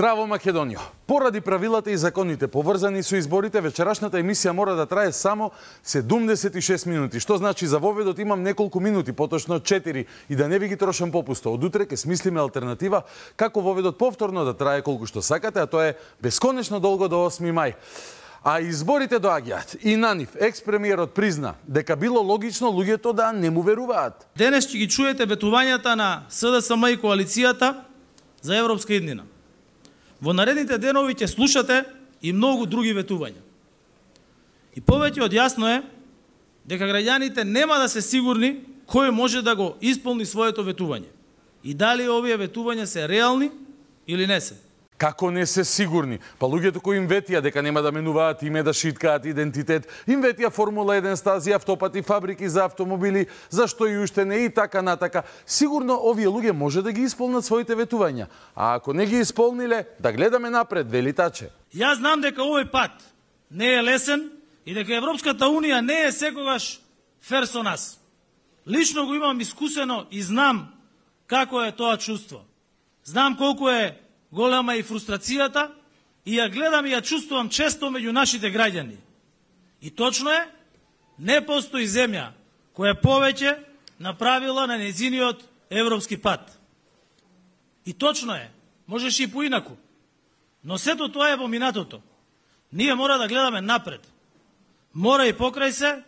Здраво Македонија. Поради правилата и законите поврзани со изборите, вечерашната емисија мора да трае само 76 минути, што значи за воведот имам неколку минути, поточно 4, и да не ви ги трошам попусто. Од утре ќе смислиме алтернатива како воведот повторно да трае колку што сакате, а тоа е бесконечно долго до 8 мај. А изборите доаѓаат и на нив експремиерот призна дека било логично луѓето да не му веруваат. Денес ќе ги чуете ветувањата на СДСМ и коалицијата за европска иднина. Во наредните денови ќе слушате и многу други ветувања. И повеќе од јасно е дека граѓаните нема да се сигурни кој може да го исполни своето ветување. И дали овие ветувања се реални или не се. Како не се сигурни? Па луѓето кои им ветија дека нема да менуваат име, да шиткаат идентитет, им ветија Формула 1 стази автопати, фабрики за автомобили, зашто и уште не и така натака. Сигурно овие луѓе може да ги исполнат своите ветувања. А ако не ги исполниле, да гледаме напред, вели таче. Јас знам дека овој пат не е лесен и дека Европската Унија не е секогаш фер со нас. Лично го имам искусено и знам како е тоа чувство. Знам колку е голема и фрустрацијата, и ја гледам и ја чувствувам често меѓу нашите граѓани. И точно е, не постои земја која повеќе направила на незиниот европски пат. И точно е, можеш и поинаку, но сето тоа е во минатото. Ние мора да гледаме напред. Мора и покрај се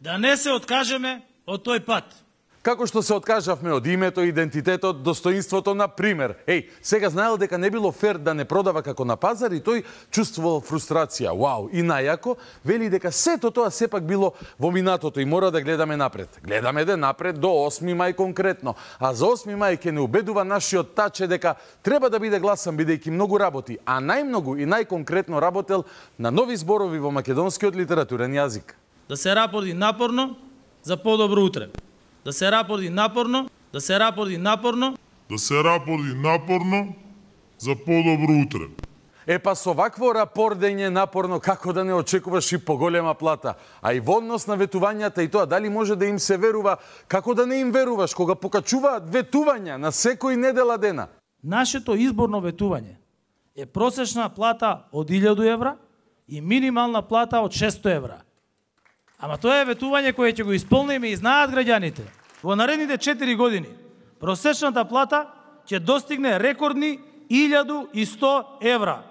да не се откажеме од тој пат како што се откажавме од името, идентитетот, достоинството на пример. Еј, сега знаел дека не било фер да не продава како на пазар и тој чувствувал фрустрација. Вау, и најако вели дека сето тоа сепак било во минатото и мора да гледаме напред. Гледаме де напред до 8 мај конкретно, а за 8 мај ќе не убедува нашиот таче дека треба да биде гласан бидејќи многу работи, а најмногу и најконкретно работел на нови зборови во македонскиот литературен јазик. Да се работи напорно за подобро утре да се рапорди напорно, да се рапорди напорно, да се рапорди напорно за подобро утре. Е па со вакво рапордење напорно како да не очекуваш и поголема плата, а и во однос на ветувањата и тоа дали може да им се верува, како да не им веруваш кога покачуваат ветувања на секој недела дена. Нашето изборно ветување е просечна плата од 1000 евра и минимална плата од 600 евра. Ама тоа е ветување кое ќе го исполниме и знаат граѓаните. Во наредните 4 години просечната плата ќе достигне рекордни 1100 евра,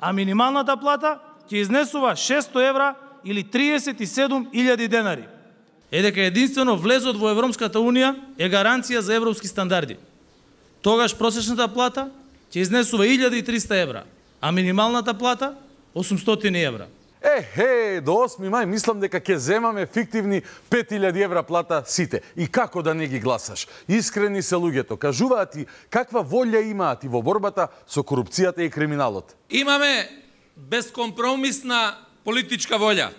а минималната плата ќе изнесува 600 евра или 37.000 денари. Е дека единствено влезот во Европската Унија е гаранција за европски стандарди. Тогаш просечната плата ќе изнесува 1300 евра, а минималната плата 800 евра. Ехе, до 8 мај мислам дека ќе земаме фиктивни 5000 евра плата сите. И како да не ги гласаш? Искрени се луѓето, кажуваат и каква волја имаат и во борбата со корупцијата и криминалот. Имаме безкомпромисна политичка волја.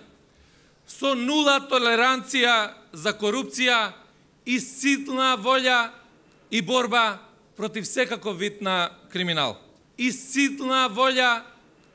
Со нула толеранција за корупција и силна волја и борба против секаков вид на криминал. И силна волја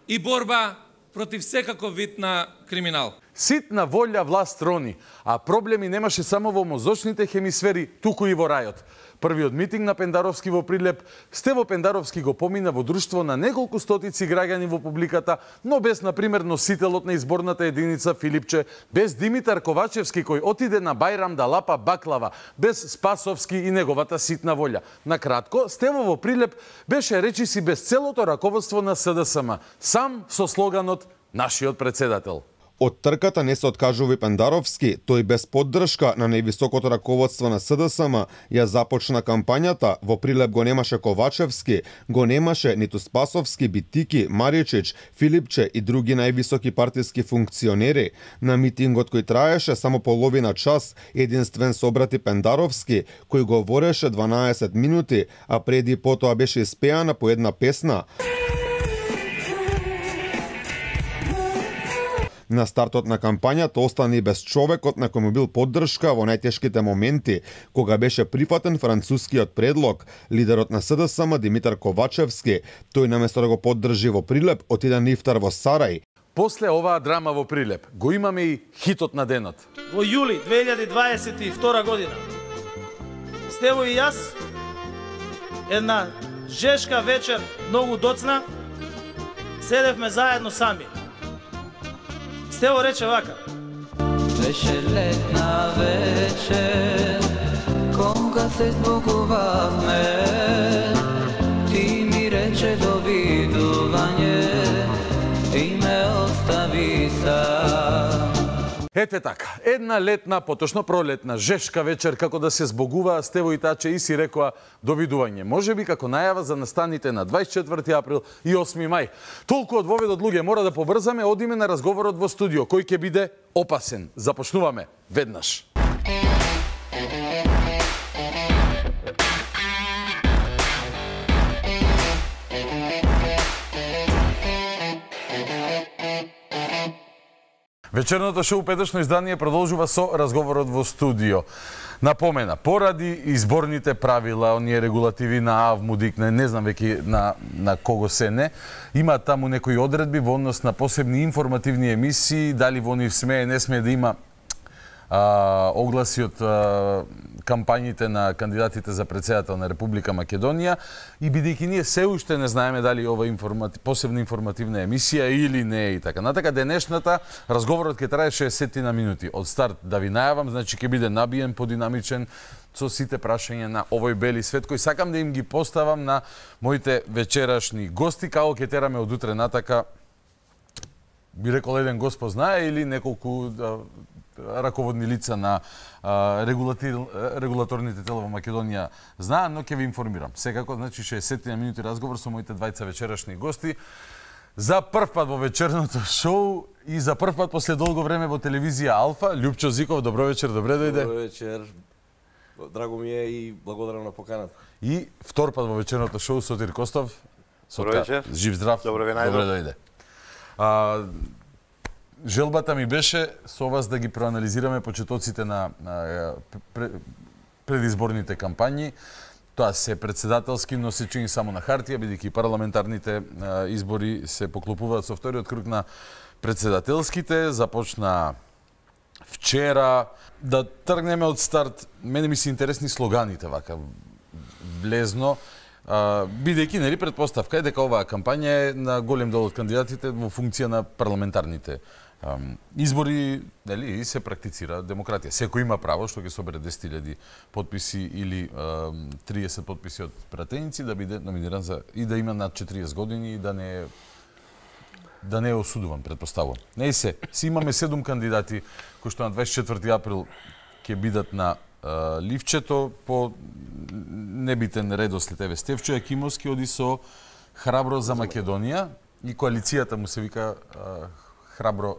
и борба против секаков вид на криминал. Ситна волја власт рони, а проблеми немаше само во мозочните хемисфери, туку и во рајот. Првиот митинг на Пендаровски во Прилеп, Стево Пендаровски го помина во друштво на неколку стотици граѓани во публиката, но без, например, носителот на изборната единица Филипче, без Димитар Ковачевски кој отиде на Бајрам да лапа баклава, без Спасовски и неговата ситна волја. Накратко, Стево во Прилеп беше речиси без целото раководство на СДСМ, сам со слоганот «Нашиот председател». Од трката не се откажува и Пендаровски, тој без поддршка на највисокото раководство на СДСМ ја започна кампањата, во прилеп го немаше Ковачевски, го немаше ниту Спасовски, Битики, Маричич, Филипче и други највисоки партиски функционери. На митингот кој траеше само половина час, единствен се обрати Пендаровски, кој говореше 12 минути, а преди потоа беше испеана по една песна. на стартот на кампањата остани без човекот на кој му бил поддршка во најтешките моменти, кога беше прифатен францускиот предлог, лидерот на СДСМ Димитар Ковачевски. Тој наместо да го поддржи во Прилеп, отиде на ифтар во Сарај. После оваа драма во Прилеп, го имаме и хитот на денот. Во јули 2022 година, Стево и јас, една жешка вечер, многу доцна, седевме заедно сами. Стево рече вака. Беше летна вечер, кога се збогувавме, ти ми рече довидување. Ете така, една летна, поточно пролетна, жешка вечер, како да се збогуваа Стево и Таче и си рекоа довидување. Може би како најава за настаните на 24. април и 8. мај. Толку од воведот луѓе мора да побрзаме, одиме на разговорот во студио, кој ќе биде опасен. Започнуваме веднаш. Вечерното шоу петошно издание продолжува со разговорот во студио. Напомена, поради изборните правила, оние регулативи на АВ, МУДИК, не, не знам веќе на, на кого се не, има таму некои одредби во однос на посебни информативни емисии, дали во нив смее, не смее да има а, огласи од а, кампањите на кандидатите за председател на Република Македонија и бидејќи ние се уште не знаеме дали ова информати... посебна информативна емисија или не и така. Натака денешната разговорот ќе трае 60 на минути од старт да ви најавам, значи ќе биде набиен подинамичен со сите прашања на овој бели свет кој сакам да им ги поставам на моите вечерашни гости, како ќе тераме од утре натака би рекол еден господ знае или неколку раководни лица на регулаторните тела во Македонија знаат, но ќе ви информирам. Секако, значи 60 минути разговор со моите двајца вечерашни гости. За прв пат во вечерното шоу и за прв пат после долго време во телевизија Алфа, Лјупчо Зиков, добро вечер, добре дојде. Добро вечер. Драго ми е и благодарам на поканата. И втор пат во вечерното шоу Сотир Костов. Сотка, Добро вечер. Жив здрав. Добро ве најдов. Добре дојде. А, Желбата ми беше со вас да ги проанализираме почетоците на, на предизборните кампањи. Тоа се председателски, но се чини само на хартија, бидејќи парламентарните избори се поклопуваат со вториот круг на председателските. Започна вчера. Да тргнеме од старт. Мене ми се интересни слоганите, вака, влезно. Бидејќи, нели, предпоставка е дека оваа кампања е на голем дел од кандидатите во функција на парламентарните избори, дали, и се практицира демократија. Секој има право што ќе собере 10.000 подписи или 30 подписи од пратеници да биде номиниран за и да има над 40 години и да не е да не е осудуван, предпоставувам. Не се, си имаме 7 кандидати кои што на 24 април ќе бидат на Ливчето по небитен редослед еве Стефчо Јакимовски оди со Храбро за Македонија и коалицијата му се вика храбро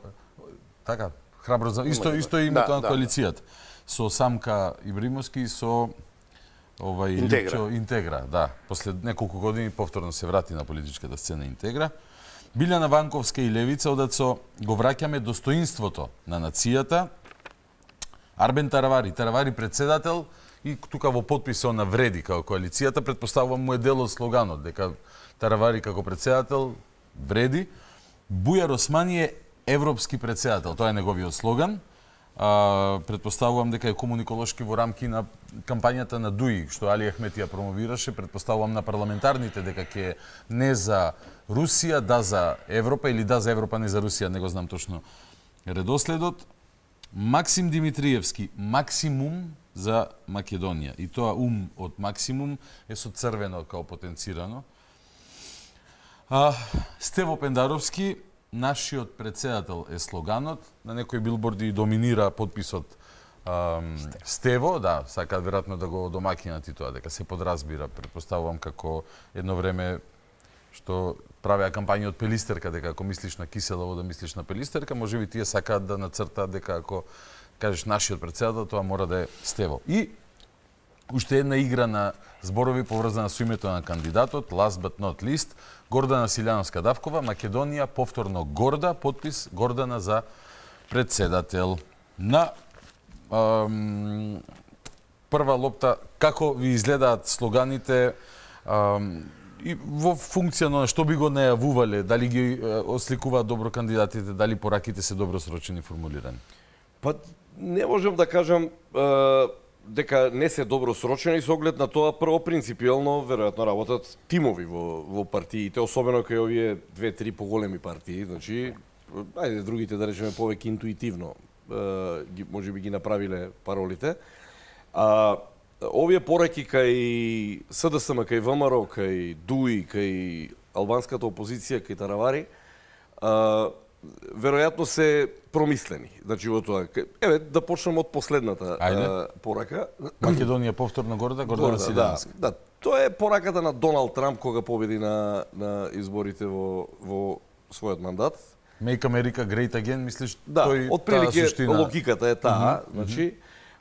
така храбро за исто исто името да, на да, коалицијата со самка Ибримовски и со овај Интегра. Интегра, да. После неколку години повторно се врати на политичката сцена Интегра. Билјана Ванковска и Левица одат со го враќаме достоинството на нацијата. Арбен Таравари, Таравари председател и тука во подпис на вреди како коалицијата, предпоставувам му е дел од слоганот дека Таравари како председател вреди. Бујар Османи е Европски председател, тоа е неговиот слоган. А, предпоставувам дека е комуниколошки во рамки на кампањата на ДУИ, што Али ја промовираше, предпоставувам на парламентарните дека ќе не за Русија, да за Европа или да за Европа, не за Русија, не го знам точно редоследот. Максим Димитриевски, максимум за Македонија. И тоа ум од максимум е со црвено као потенцирано. А, Стево Пендаровски, нашиот председател е слоганот, на некои билборди доминира подписот ам, Стево. да, сака веројатно да го домакинат и тоа, дека се подразбира, предпоставувам како едно време што правеа кампања од пелистерка, дека ако мислиш на Киселово да мислиш на пелистерка, Може би тие сакаат да нацртаат дека ако кажеш нашиот председател, тоа мора да е Стево. И Уште една игра на зборови поврзана со името на кандидатот, last but not least, Гордана Силјановска Давкова, Македонија, повторно Горда, подпис Гордана за председател на ам, прва лопта, како ви изгледаат слоганите ам, и во функција на што би го најавувале, дали ги осликуваат добро кандидатите, дали пораките се добро срочени формулирани? Па не можам да кажам е дека не се добро срочени со оглед на тоа прво принципиално веројатно работат тимови во во партиите, особено кај овие две три поголеми партии, значи ајде другите да речеме повеќе интуитивно ги можеби ги направиле паролите. А овие пораки кај СДСМ, кај ВМРО, кај ДУИ, кај албанската опозиција, кај Таравари, а, веројатно се промислени, значи во тоа. Еве да почнеме од последната а, порака. Македонија повторно горда, горда, горда да, да, тоа е пораката на Доналд Трамп кога победи на на изборите во во својот мандат. Make America Great Again, мислиш, да, тој од прилике суштина... логиката е таа, mm -hmm. значи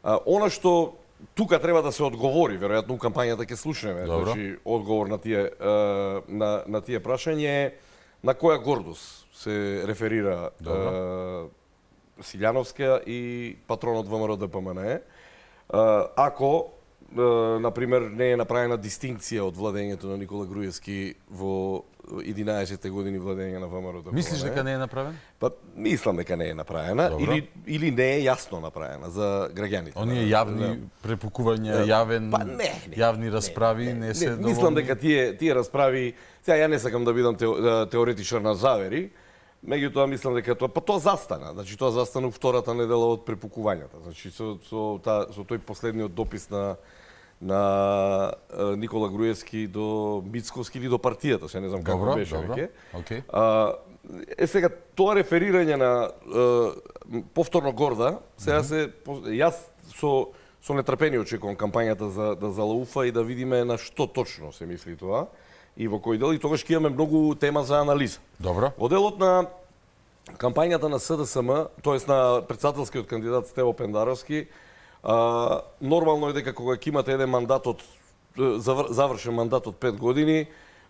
а, она што тука треба да се одговори, веројатно у кампањата ќе слушнеме, значи одговор на тие а, на на тие прашање е на која гордост се реферира Добро. Силјановска и патронот ВМРО ДПМН. Е, ако на например не е направена дистинција од владењето на Никола Груевски во 11-те години владење на ВМРО ДПМН. Мислиш дека не е направена? Па мислам дека не е направена Добро. или или не е јасно направена за граѓаните. Оние да, јавни да. препукувања, да. јавен па, не, не, јавни расправи не, не, не се не, доволни. Мислам дека тие тие расправи, сега ја не сакам да бидам теоретичар на завери, Меѓутоа мислам дека тоа па тоа застана, значи тоа застана втората недела од препукувањата. Значи со со та, со тој последниот допис на на е, Никола Груевски до Мицковски или до партијата, се не знам како беше веќе. Okay. А, е сега тоа реферирање на е, повторно Горда, сега mm -hmm. се јас со со нетрпение очекувам кампањата за да Лауфа и да видиме на што точно се мисли тоа и во кој дел, и тогаш ќе имаме многу тема за анализа. Добро. Во делот на кампањата на СДСМ, тоест на председателскиот кандидат Стево Пендаровски, а, нормално е дека кога ќе имате еден мандат од завршен мандат од 5 години,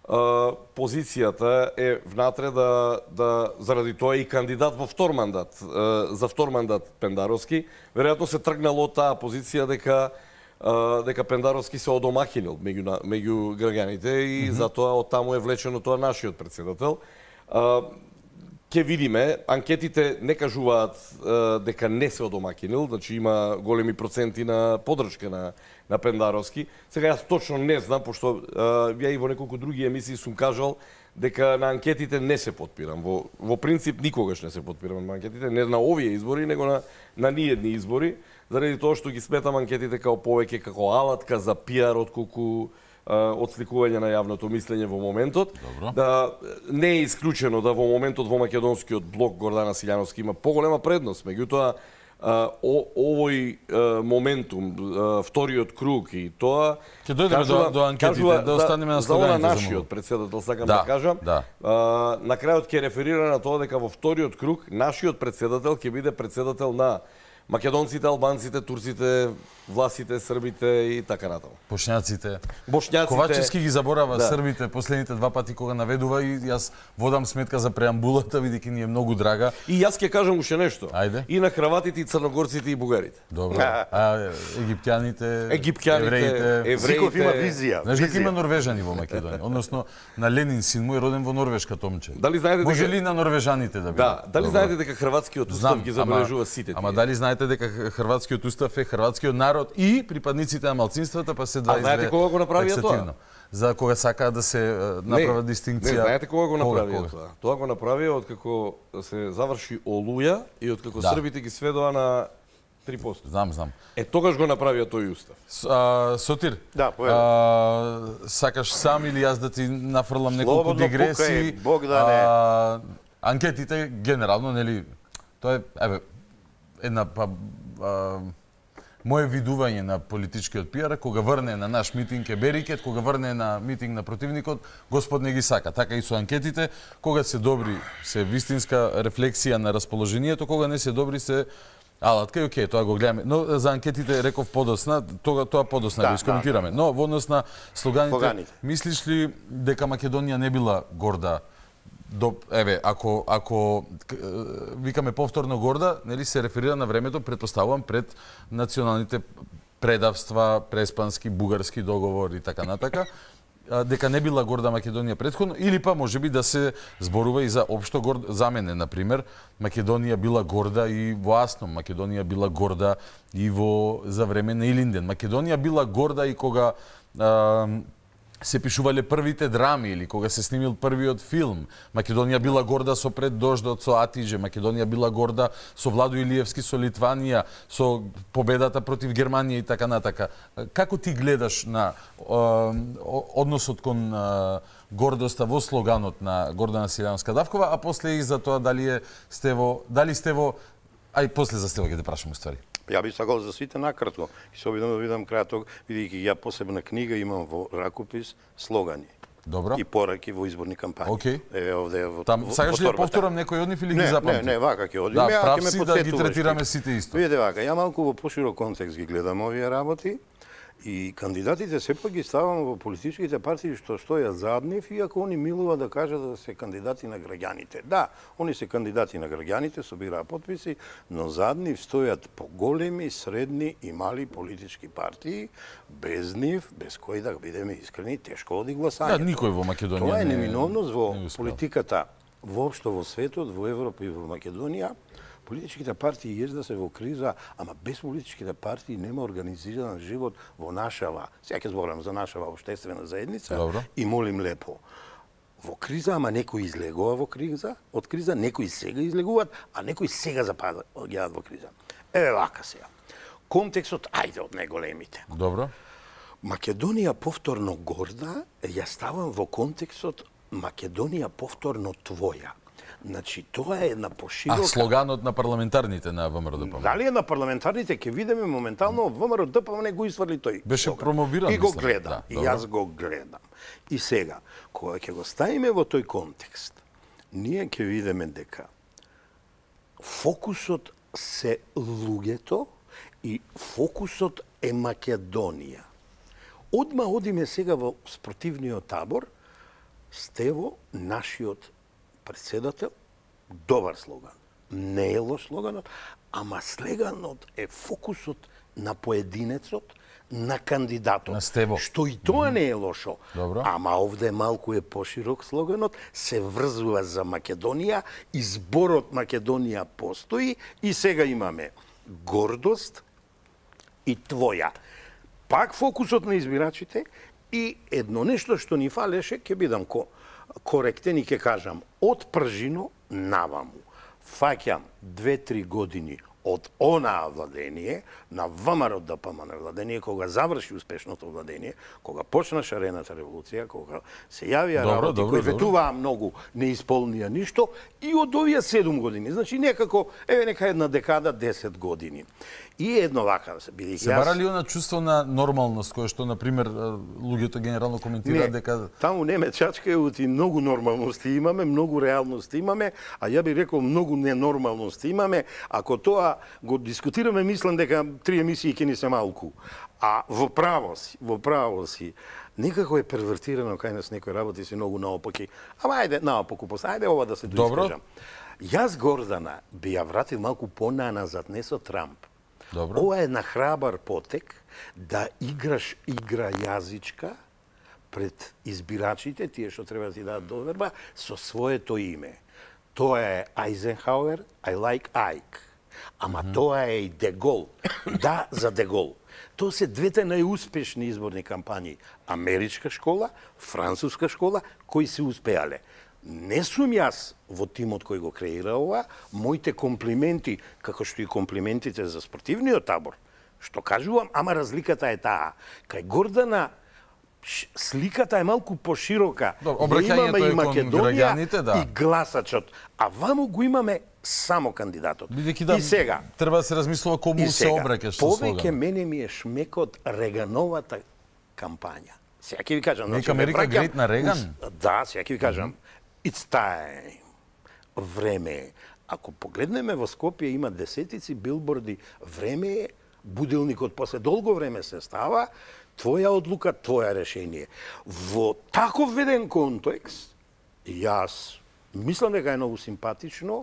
а, позицијата е внатре да, да заради тоа и кандидат во втор мандат, а, за втор мандат Пендаровски. Веројатно се тргнало таа позиција дека дека Пендаровски се одомахинил меѓу, меѓу граѓаните и mm -hmm. затоа од таму е влечено тоа нашиот председател. Ке видиме, анкетите не кажуваат дека не се одомакинил, значи има големи проценти на подршка на, на Пендаровски. Сега јас точно не знам, пошто ја и во неколку други емисии сум кажал дека на анкетите не се подпирам. Во, во принцип никогаш не се подпирам на анкетите, не на овие избори, него на, на ниједни избори заради тоа што ги сметам анкетите као повеќе како алатка за пиар отколку одсликување на јавното мислење во моментот. Добро. Да не е исклучено да во моментот во македонскиот блок Гордана Силјановски има поголема предност, меѓутоа о, овој моментум, вториот круг и тоа Ке дојдеме до, до анкетите, кажува, да останеме на слоганите. За, за нашиот председател сакам да, да кажам. Да. А, на крајот ке реферира на тоа дека во вториот круг нашиот председател ќе биде председател на македонците, албанците, турците, власите, србите и така натаму. Бошњаците. Бошњаците. Ковачевски ги заборава да. србите последните два пати кога наведува и јас водам сметка за преамбулата бидејќи ни е многу драга. И јас ќе кажам уште нешто. Ајде. И на хрватите, и црногорците, и бугарите. Добро. А египтјаните, египтјаните, евреите, евреите. Сиков има визија. Знаеш дека има норвежани во Македонија, односно на Ленин син му е роден во Норвешка томче. Дали знаете дека... Може ли на норвежаните да биде? Да, дали Добро. знаете дека хрватскиот устав ги забележува сите? Ама дали знаете знаете дека хрватскиот устав е хрватскиот народ и припадниците на малцинствата па се два А знаете кога го направија тоа? За кога сака да се направи дистинција. Не, знаете кога го направија тоа? Тоа го направија откако се заврши Олуја и откако да. србите ги сведоа на 3%. Знам, знам. Е, тогаш го направија тој устав. С, а, сотир, да, а, сакаш сам или јас да ти нафрлам неколку дигресии? Слободно Бог да не. А, анкетите, генерално, нели, тоа е, ебе, една па, а, мое видување на политичкиот пиар, кога врне на наш митинг е Берикет, кога врне на митинг на противникот, Господ не ги сака. Така и со анкетите, кога се добри се вистинска рефлексија на расположението, кога не се добри се Алатка и окей, тоа го гледаме. Но за анкетите реков подосна, тога тоа подосна да, го коментираме. Да, да, да. Но во однос на слоганите, Поганите. мислиш ли дека Македонија не била горда до еве ако ако викаме повторно горда, нели се реферира на времето, претпоставувам пред националните предавства, преспански, бугарски договор и така натака дека не била горда Македонија претходно или па може би да се зборува и за општо горд за мене на пример Македонија била горда и во Асном Македонија била горда и во за време на Илинден Македонија била горда и кога се пишувале првите драми или кога се снимил првиот филм. Македонија била горда со пред дождот, со Атиже, Македонија била горда со Владо Илиевски, со Литванија, со победата против Германија и така натака. Како ти гледаш на е, односот кон е, гордоста во слоганот на Гордана Силјановска Давкова, а после и за тоа дали е сте во дали сте во ај после за Стево ќе те прашам ствари. Ја би сакал за сите накратко. И се обидам да видам краток, видејќи ја посебна книга имам во ракопис слогани. Добро. И пораки во изборни кампањи. Океј. Okay. овде во Там сакаш ли да повторам некој од нив или ги не, Не, не, вака ќе оди. Да, прав си да ги третираме сите исто. Видете вака, ја малку во поширок контекст ги гледам овие работи И кандидатите сепак ги ставам во политичките партии што стојат зад нив, иако они милува да кажат да се кандидати на граѓаните. Да, они се кандидати на граѓаните, собираа подписи, но зад нив стојат поголеми, средни и мали политички партии, без нив, без кои да бидеме искрени, тешко оди гласањето. Да, никој во Македонија Тоа е неминовност во политиката воопшто во светот, во Европа и во Македонија, Политичките партии јас да се во криза, ама без политичките партии нема организиран живот во нашава, сега ќе зборам за нашава обштествена заедница, Добро. и молим лепо, во криза, ама некои излегува во криза, од криза, некои сега излегуваат, а некои сега запаѓаат во криза. Еве вака сега. Контекстот, ајде од најголемите. Добро. Македонија повторно горда, ја ставам во контекстот Македонија повторно твоја. Значи, тоа е една поширока... А слоганот на парламентарните на вмро ДПМ? Дали е на парламентарните, ќе видиме моментално, вмро не го изврли тој. Беше слоган. промовиран, И го гледам, да, и јас го гледам. И сега, кога ќе го ставиме во тој контекст, ние ќе видиме дека фокусот се луѓето и фокусот е Македонија. Одма одиме сега во спротивниот табор, Стево, нашиот председател, добар слоган. Не е лош слоганот, ама слеганот е фокусот на поединецот, на кандидатот. На стево. Што и тоа не е лошо. Добро. Ама овде малку е поширок слоганот, се врзува за Македонија, изборот Македонија постои и сега имаме гордост и твоја. Пак фокусот на избирачите и едно нешто што ни фалеше, ќе бидам ко, коректен и ќе кажам, од пржино наваму. Фаќам две-три години од онаа владение на ВМРО да да владение, кога заврши успешното владение, кога почна шарената револуција, кога се јавија работи кои ветуваа многу, не исполнија ништо, и од овие 7 години, значи некако, еве нека една декада 10 години. И едно вака, бидејќи да Се бара ли она чувство на нормалност кое што на пример луѓето генерално коментираат дека таму неме чачка е ути многу нормалности имаме, многу реалност имаме, а ја би рекол многу ненормалност имаме. Ако тоа го дискутираме, мислам дека три емисии ќе ни се малку. А во право си, во право си, Никако е первертирано, кај нас некој работи се многу наопаки. Ама ајде, наопаку пос, ајде ова да се доискажам. Добро. Јас Гордана би ја вратил малку понаназад, не со Трамп. Добро. Ова е на храбар потек да играш игра јазичка пред избирачите, тие што треба да ти дадат доверба, со своето име. Тоа е Айзенхауер, I like Ike. Ама mm -hmm. тоа е и Дегол. да, за Дегол. Тоа се двете најуспешни изборни кампањи. Америчка школа, француска школа, кои се успеале не сум јас во тимот кој го креира ова, моите комплименти, како што и комплиментите за спортивниот табор, што кажувам, ама разликата е таа. Кај Гордана сликата е малку поширока. Добро, имаме и Македонија да. и гласачот, а ваму го имаме само кандидатот. да и сега треба да се размислува кому сега, се обраќаш со Повеќе мене ми е шмекот Регановата кампања. Сега ќе ви кажам, Нека значи, Америка враќам, на Реган. Да, сега ќе ви кажам. Mm -hmm It's time. Време е. Ако погледнеме во Скопје има десетици билборди. Време е будилникот после долго време се става, твоја одлука, твоја решение. Во таков веден контекст, јас мислам дека е многу симпатично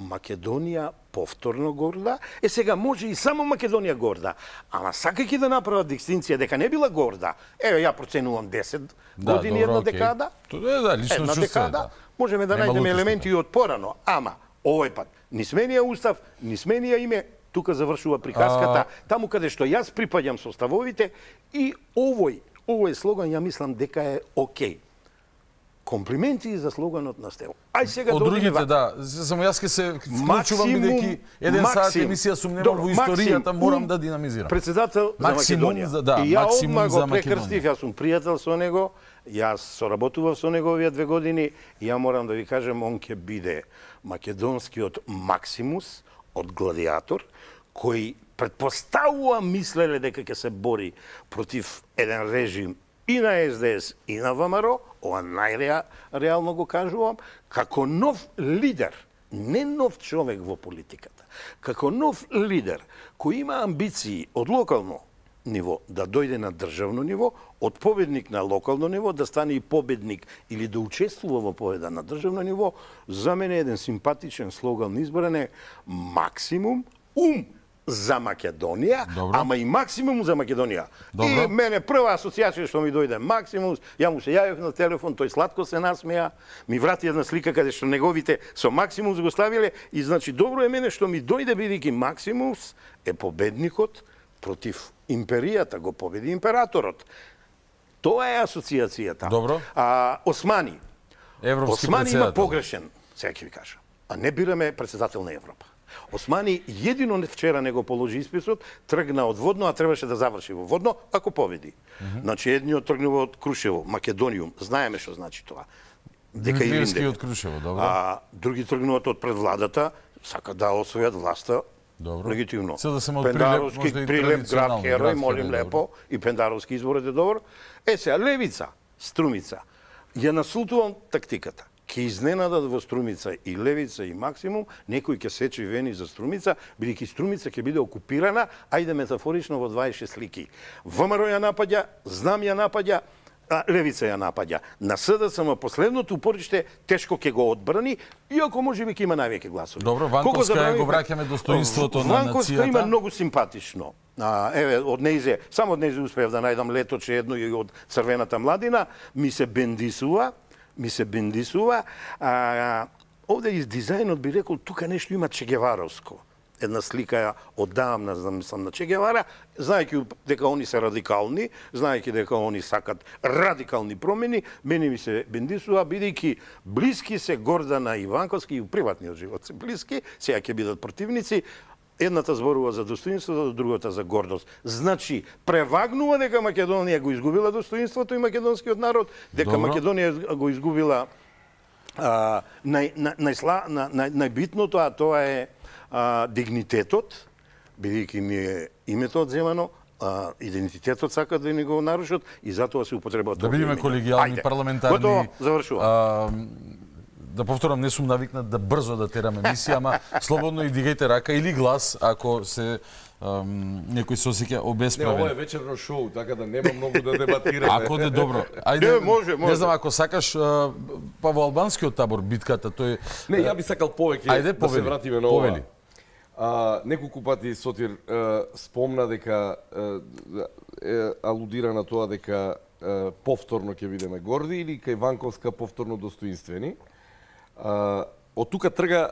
Македонија повторно горда, е сега може и само Македонија горда. Ама сакајќи да направат дистинција дека не била горда, еве ја проценувам 10 да, години добро, една декада. Тоа е да, да, лично една чувстве, декада, да. Можеме да најдеме елементи и да. од порано, ама овој пат ни сменија устав, ни сменија име, тука завршува приказката, а... таму каде што јас припаѓам со ставовите и овој овој слоган ја мислам дека е окей. Okay комплименти и за слоганот на Стево. Ај сега од да другите да, само јас ке се вклучувам бидејќи еден максим, саат емисија сум немал во историјата, морам да динамизирам. Председател максимум, за Македонија. За, да, и ја максимум го прекрстив, јас сум пријател со него, јас соработував со него овие две години и ја морам да ви кажам он ќе биде македонскиот Максимус од гладиатор кој предпоставува мислеле дека ќе се бори против еден режим и на СДС, и на ВМРО, ова најреално го кажувам, како нов лидер, не нов човек во политиката, како нов лидер кој има амбиции од локално ниво да дојде на државно ниво, од победник на локално ниво да стане и победник или да учествува во победа на државно ниво, за мене еден симпатичен слоган изборен е максимум ум за Македонија, Добро. ама и максимум за Македонија. Добро. И мене прва асоциација што ми дојде максимум, ја му се јавив на телефон, тој сладко се насмеа, ми врати една слика каде што неговите со максимум го славиле и значи добро е мене што ми дојде бидејќи максимум е победникот против империјата, го победи императорот. Тоа е асоциацијата. Добро. А, Османи. Европски Османи има погрешен, сега ќе ви кажа. А не бираме председател на Европа. Османи едино не вчера него положи исписот, тргна од водно, а требаше да заврши во водно, ако победи. Mm -hmm. Значи, едниот тргнува од Крушево, Македониум, знаеме што значи тоа. Дека и од Крушево, добро. А други тргнуваат од пред владата, сака да освојат власта Добро. Легитимно. Се да се Пендаровски прилеп, да прилеп град Херој, молим да добро. лепо, и Пендаровски изборот е добро. Е, сега, Левица, Струмица, ја насултувам тактиката ќе изненадат во Струмица и Левица и Максимум, некој ќе сече вени за Струмица, бидејќи Струмица ќе биде окупирана, ајде метафорично во 26 слики. ВМРО ја нападја, знам ја нападја, а, Левица ја нападја. На СДСМ последното упориште тешко ќе го одбрани, иако можеби ќе има највеќе гласови. Добро, Ванковска забрави... го враќаме достоинството на нацијата. Ванковска има многу симпатично. А, еве, од Неизе. само од Неизе успеав да најдам леточе едно и од Црвената младина, ми се бендисува, ми се бендисува. А, овде из дизајнот би рекол, тука нешто има Чегеваровско. Една слика одамна знам сам на Чегевара, знајќи дека они се радикални, знајќи дека они сакат радикални промени, мене ми се бендисува, бидејќи блиски се Гордана Иванковски и у приватниот живот се блиски, сега ќе бидат противници, Едната зборува за достоинството, другата за гордост. Значи, превагнува дека Македонија го изгубила достоинството и македонскиот народ, дека Добро. Македонија го изгубила а, нај, на, најсла, на, на, најбитното, а тоа е а, дигнитетот, бидејќи ми е името одземано, а, идентитетот сакат да ни го нарушат и затоа се употребаат. Да бидеме колегијални, парламентарни. Готово, завршувам да повторам, не сум навикнат да брзо да терам емисија, ама слободно и дигајте рака или глас ако се ам, некој се осеќа обесправен. Не, ова е вечерно шоу, така да нема многу да дебатираме. Ако не добро. Ајде, не, може, може. Не знам ако сакаш па во албанскиот табор битката, тој Не, ја би сакал повеќе Ајде, да се вратиме на повели. ова. А, неколку пати Сотир а, спомна дека а, е, алудира на тоа дека повторно ќе бидеме горди или кај Ванковска повторно достоинствени од тука трга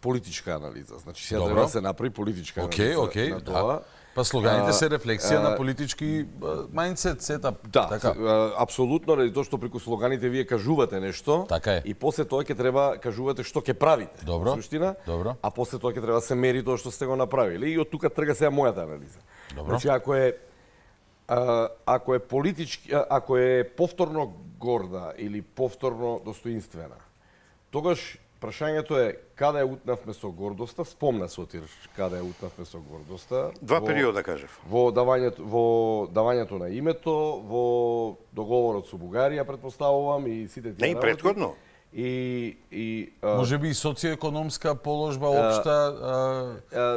политичка анализа. Значи сега треба да се направи политичка okay, анализа okay, на тоа. Да. Па слоганите се рефлексија а, на политички мајндсет, сетап. Да, така. а, апсолутно, ради тоа што преку слоганите вие кажувате нешто. Така е. И после тоа ќе треба кажувате што ќе правите. Добро. Суштина. Добро. А после тоа ќе треба да се мери тоа што сте го направиле. И од тука трга сега мојата анализа. Добро. Значи, ако е ако е политички, ако е повторно горда или повторно достоинствена, Тогаш прашањето е каде ја утнавме со гордоста, спомна Сотир каде ја утнавме со гордоста. Два во, периода кажав. Во давањето во давањето на името, во договорот со Бугарија предпоставувам и сите тие. Не, и предходно. Работи и и може би социоекономска положба општа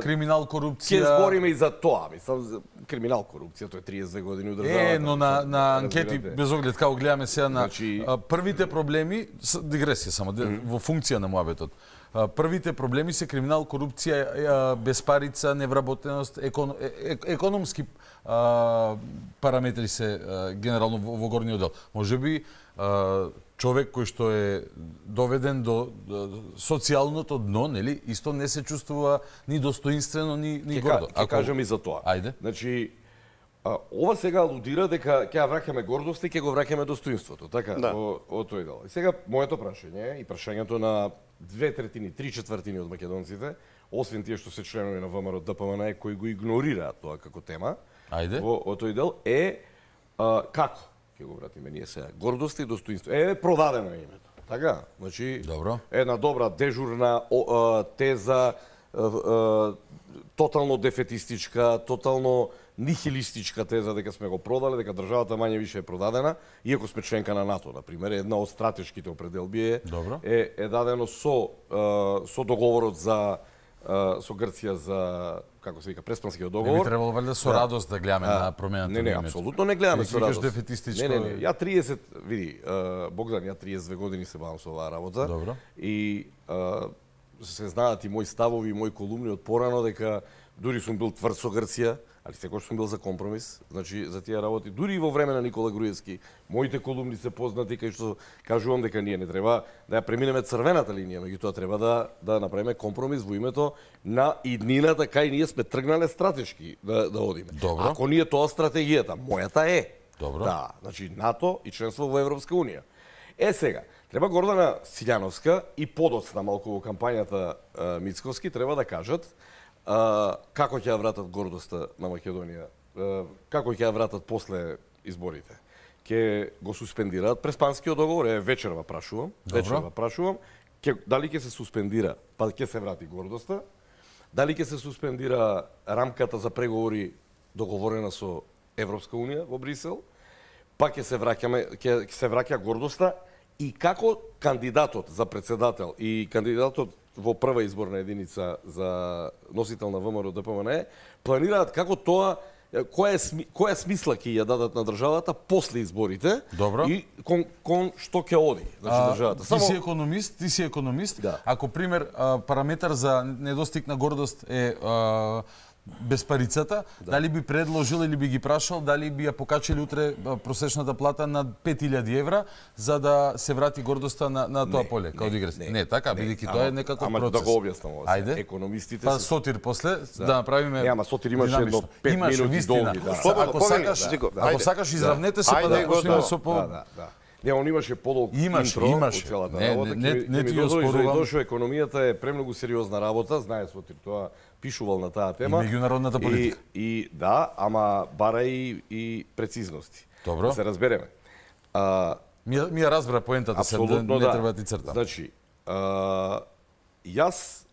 криминал корупција ќе збориме и за тоа мислам за криминал корупција тоа е 32 години удржава е но на на анкети без оглед како гледаме сега на значи... првите проблеми дигресија само mm -hmm. во функција на муабетот првите проблеми се криминал, корупција, беспарица, невработеност, екон, економски параметри се генерално во, во горниот дел. Може би човек кој што е доведен до, социјалното дно, нели, исто не се чувствува ни достоинствено, ни, ни ке, гордо. Ке Ако... кажам и за тоа. Ајде. Значи, а, ова сега алудира дека ќе враќаме гордост и ќе го враќаме достоинството, така? Да. О, о тој дел. И сега, моето прашање и прашањето на две третини, три четвртини од македонците, освен тие што се членови на ВМРО ДПМН кои го игнорираат тоа како тема, Ајде. О, о тој дел е а, како? ќе го вратиме ние сега. Гордост и достоинство. Е, продадено е името. Така, значи Добро. една добра дежурна о, о, теза о, о, тотално дефетистичка, тотално нихилистичка теза дека сме го продале, дека државата мање више е продадена, иако сме членка на НАТО, на пример, една од стратешките определби е, е, е дадено со, о, со договорот за е, со Грција за како се вика, преспанскиот договор. Не би требало валјда со да. радост да гледаме на промената Не, не, апсолутно не гледаме со радост. Дефетистичко... Не, не, не. Ја 30, види, Богдан, ја 32 години се бавам со оваа работа. Добро. И се знаат и мои ставови, и мои колумни од порано дека дури сум бил тврд со Грција Али секогаш сум бил за компромис, значи за тие работи, дури и во време на Никола Груевски, моите колумни се познати кај што кажувам дека ние не треба да ја преминеме црвената линија, меѓутоа треба да да направиме компромис во името на иднината кај ние сме тргнале стратешки да, да одиме. Добро. Ако ние тоа стратегијата, мојата е. Добро. Да, значи НАТО и членство во Европска унија. Е сега, треба Гордана Силјановска и подоцна малку во кампањата Мицковски треба да кажат А, како ќе ја вратат гордоста на Македонија? А, како ќе ја вратат после изборите? Ке го суспендираат преспанскиот договор, е вечерва прашувам, Добро. вечерва прашувам, ке, дали ќе се суспендира, па ќе се врати гордоста, дали ќе се суспендира рамката за преговори договорена со Европска унија во Брисел, па ќе се враќаме ќе се враќа гордоста И како кандидатот за председател и кандидатот во прва изборна единица за носител на ВМРО ДПМН планираат како тоа која е сми, која смисла ќе ја дадат на државата после изборите Добро. и кон, кон што ќе оди значи а, Само... Ти си економист, ти си економист. Да. Ако пример параметар за недостиг на гордост е а, без парицата, да. дали би предложил или би ги прашал, дали би ја покачил утре просечната плата на 5000 евра, за да се врати гордоста на, на тоа не, поле, као не, не, не, така, бидејќи тоа е некако ама, процес. Ама да го објаснам ова. Ајде. Економистите па, се... сотир после, да, да направиме Не, ама сотир имаше едно 5 имаш, минути долги. Да. Ако, сакаш, да. Да. ако сакаш, изравнете се, па да почнеме со по... Да, да, да. Не, он имаше подолг имаш, интро имаш. од целата не, работа. Не, не, не, не ти ја да спорувам. економијата е премногу сериозна работа, знае Сотир тоа пишувал на таа тема. И меѓународната политика. И, и да, ама бара и, и прецизности. Добро. Да се разбереме. А, ми, ми ја разбра поентата, се да не, не да. треба да ти цртам. Значи, а, јас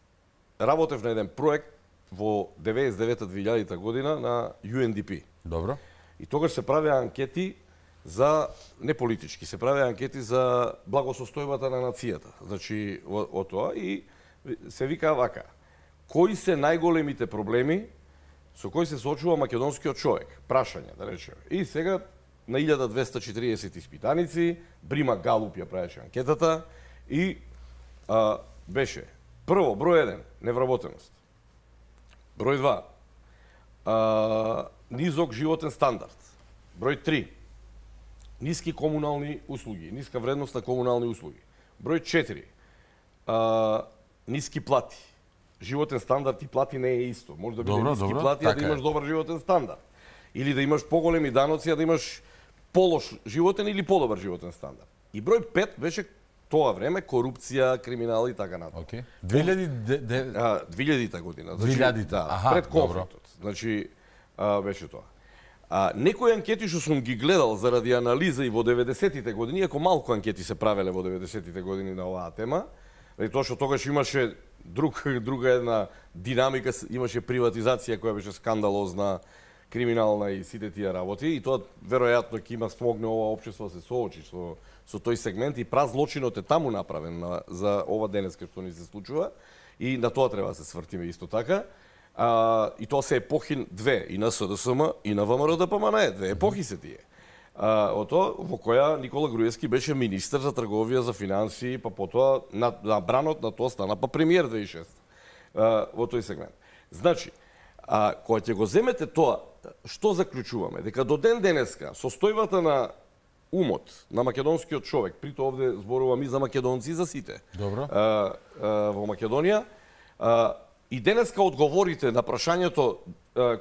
работев на еден проект во 99-2000 година на UNDP. Добро. И тогаш се прави анкети за неполитички, се прави анкети за благосостојбата на нацијата. Значи, о, о тоа и се вика вака кои се најголемите проблеми со кои се соочува македонскиот човек? Прашање, да речеме. И сега на 1240 испитаници, Брима Галуп ја правеше анкетата и а, беше прво број 1 невработеност. Број 2 а, низок животен стандард. Број 3 ниски комунални услуги, ниска вредност на комунални услуги. Број 4 а, ниски плати животен стандард и плати не е исто. Може да биде добро, добро, плати, а да така имаш е. добар животен стандард. Или да имаш поголеми даноци, а да имаш полош животен или подобар животен стандард. И број 5 беше тоа време корупција, криминал и така натаму. Okay. 2000 2000-та година. Значи, 2000 да, Аха, пред конфликтот. Значи а, беше тоа. А, некои анкети што сум ги гледал заради анализа и во 90-тите години, ако малку анкети се правеле во 90-тите години на оваа тема, Ради тоа што тогаш имаше друг, друга една динамика, имаше приватизација која беше скандалозна, криминална и сите тие работи. И тоа веројатно ќе има смогне ова општество да се соочи со, со тој сегмент и праз злочинот е таму направен на, за ова денеска што ни се случува. И на тоа треба да се свртиме исто така. А, и тоа се епохи две, и на СДСМ, и на ВМРО ДПМН, две епохи се тие ото во која Никола Груевски беше министер за трговија, за финансии, па потоа на, на бранот на тоа стана па премиер 2006 а, во тој сегмент. Значи, а, кога ќе го земете тоа, што заклучуваме? Дека до ден денеска состојбата на умот на македонскиот човек, прито овде зборувам и за македонци и за сите. Добро. А, а, во Македонија а, И денеска одговорите на прашањето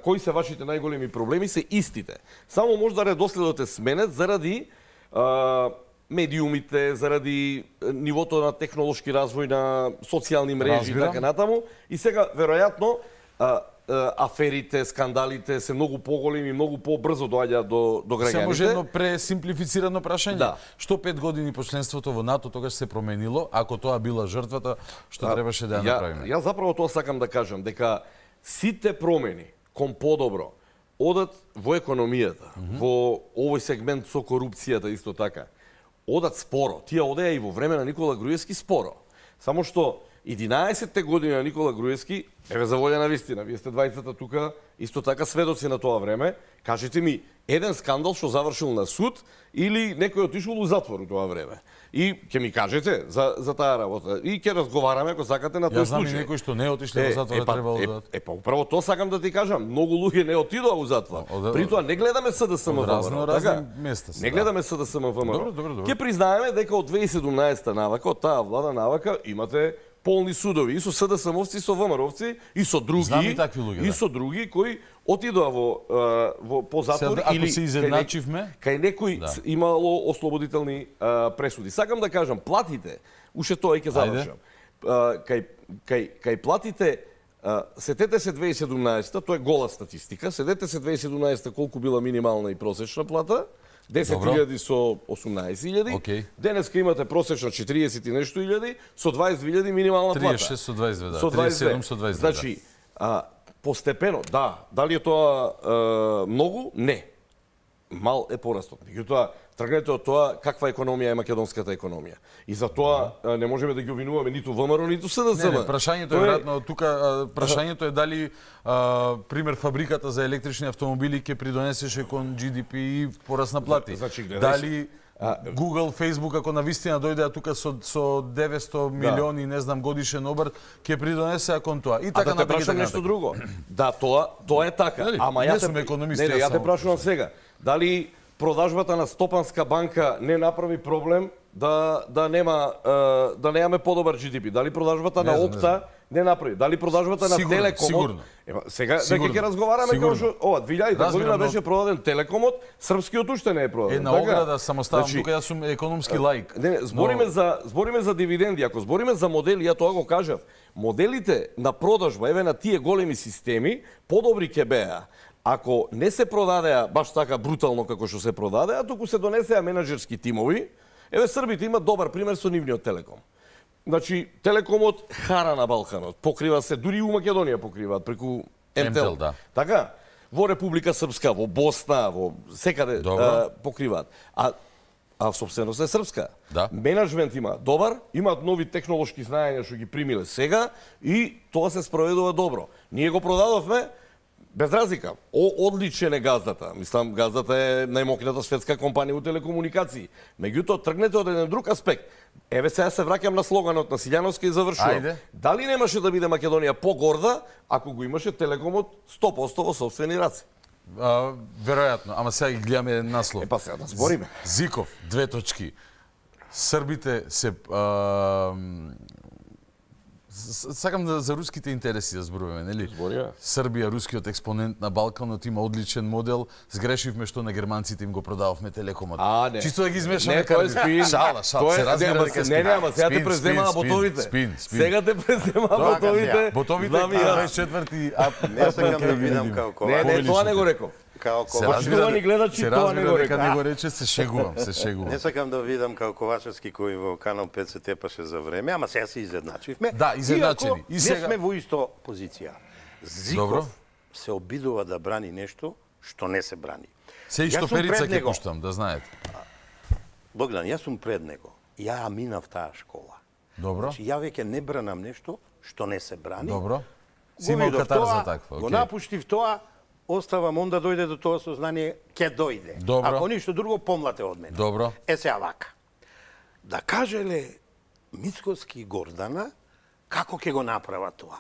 кои се вашите најголеми проблеми се истите. Само може да редоследот е сменет заради медиумите, заради нивото на технолошки развој на социјални мрежи Разбирам. и така натаму. И сега, веројатно, аферите, скандалите се многу поголеми, многу побрзо доаѓа до до граѓаните. Се може едно пресимплифицирано прашање. Да. Што пет години по членството во НАТО тогаш се променило, ако тоа била жртвата, што а, требаше да ја, ја направиме? Ја заправо тоа сакам да кажам дека сите промени кон подобро одат во економијата, mm -hmm. во овој сегмент со корупцијата исто така. Одат споро. Тие одеа и во време на Никола Груевски споро. Само што 11-те години на Никола Груевски, еве за волја на вистина, вие сте двајцата тука, исто така сведоци на тоа време, кажете ми, еден скандал што завршил на суд или некој отишол у затвор у тоа време. И ќе ми кажете за, за таа работа. И ќе разговараме, ако сакате, на тој случај. Ја знам некој што не отишле е, во затвор, е, па, требало да е, е, па управо тоа сакам да ти кажам. Многу луѓе не отидоа у затвор. При тоа не гледаме СДСМ да разно, Така? места. Се, не гледаме се да Добро, добро, добро. Ќе признаеме дека од 2017 навака, од таа влада навака, имате полни судови и со СДСМовци, и со ВМРовци и со други, Знам и, такви луѓе, и да. со други кои отидоа во, во по затвор Сега, или се изедначивме, кај, некој да. имало ослободителни а, пресуди. Сакам да кажам, платите, уште тоа ќе завршам. кај, кај, кај платите а, Сетете се 2017, тоа е гола статистика, сетете се 2017 колку била минимална и просечна плата, 10.000 со 18.000. Okay. Денеска имате просечно 40 и нешто илјади, со 20.000 минимална плата. 36 со 22, да. Со 22. 37 со 22. Значи, да. а, постепено, да. Дали е тоа е, многу? Не мал е пораснат. Меѓутоа, тргнете од тоа каква економија е македонската економија. И за тоа не можеме да ги обвинуваме ниту ВМРО, ниту СДСМ. Не, не, прашањето е тука прашањето е дали а, пример фабриката за електрични автомобили ќе придонесеше кон GDP и порасна плати. Значи, гледаш, дали Google, Facebook, ако на вистина дојдеа тука со, со 900 да. милиони, да. не знам, годишен обрт, ќе придонесе кон тоа. И така а да те прашам така нешто друго. Да, тоа, тоа е така. Дали, Ама не сум економист, не, не, ја, те прашувам сега. Дали продажбата на Стопанска банка не направи проблем да да нема да немаме подобар GDP. Дали продажбата не на не не направи. Дали продажбата на Телекомот? Сигурно. Ева, сега да сигурно. дека ќе разговараме како што ова 2000 година беше продаден Телекомот, српскиот уште не е продаден. Една на така ограда само ставам значи, тука јас сум економски лаик. Не, не, збориме но... за збориме за дивиденди, ако збориме за модели, ја тоа го кажав. Моделите на продажба еве на тие големи системи подобри ќе беа ако не се продадеа баш така брутално како што се продадеа, туку се донесеа менаџерски тимови. Еве србите имаат добар пример со нивниот Телеком. Значи, Телекомот хара на Балканот. Покрива се, дури и у Македонија покриваат, преку МТЛ. да. Така? Во Република Српска, во Босна, во секаде а, покриваат. А а собственост е српска. Да. Менеджмент има добар, имаат нови технолошки знаења што ги примиле сега и тоа се спроведува добро. Ние го продадовме без разлика. О, одличен е газдата. Мислам, газдата е најмокрината светска компанија у телекомуникации. Меѓутоа, тргнете од еден друг аспект Еве сега се враќам на слоганот на Силјановски и завршувам. Ајде. Дали немаше да биде Македонија погорда ако го имаше Телекомот 100% во собствени раци? А, веројатно, ама сега ги гледаме на слоган. Епа сега да збориме. Зиков, две точки. Србите се а, Сакам да за руските интереси да зборуваме, нели? Зборија. Да. Србија, рускиот експонент на Балканот има одличен модел. Сгрешивме што на германците им го продававме телекомот. А, не. Чисто да ги измешаме не, Шала, шала. се разбира дека спин. Не, не, ама сега те презема ботовите. Спин, спин. Сега те презема ботовите. Ботовите, 24 април. Не сакам да, да видам како. Не, не, тоа не го реков како Ковачевски... Почитувани гледачи, тоа не го река. Не го рече, се шегувам, се шегувам. Не сакам да видам како Ковачевски кој во Канал 5 се тепаше за време, ама сега се изедначивме. Да, изедначени. И сега... не сме во исто позиција. Зиков Добро. се обидува да брани нешто што не се брани. Се исто Перица ке пуштам, да знаете. Богдан, јас сум пред него. Ја минав таа школа. Добро. Значи, ја веќе не бранам нешто што не се брани. Добро. Си имал катар за таква. Го напуштив тоа, оставам онда дојде до тоа сознание ќе дојде. Добро. Ако ништо друго помлате од мене. Добро. Е се вака. Да кажеле Мицкоски и Гордана како ќе го направа тоа.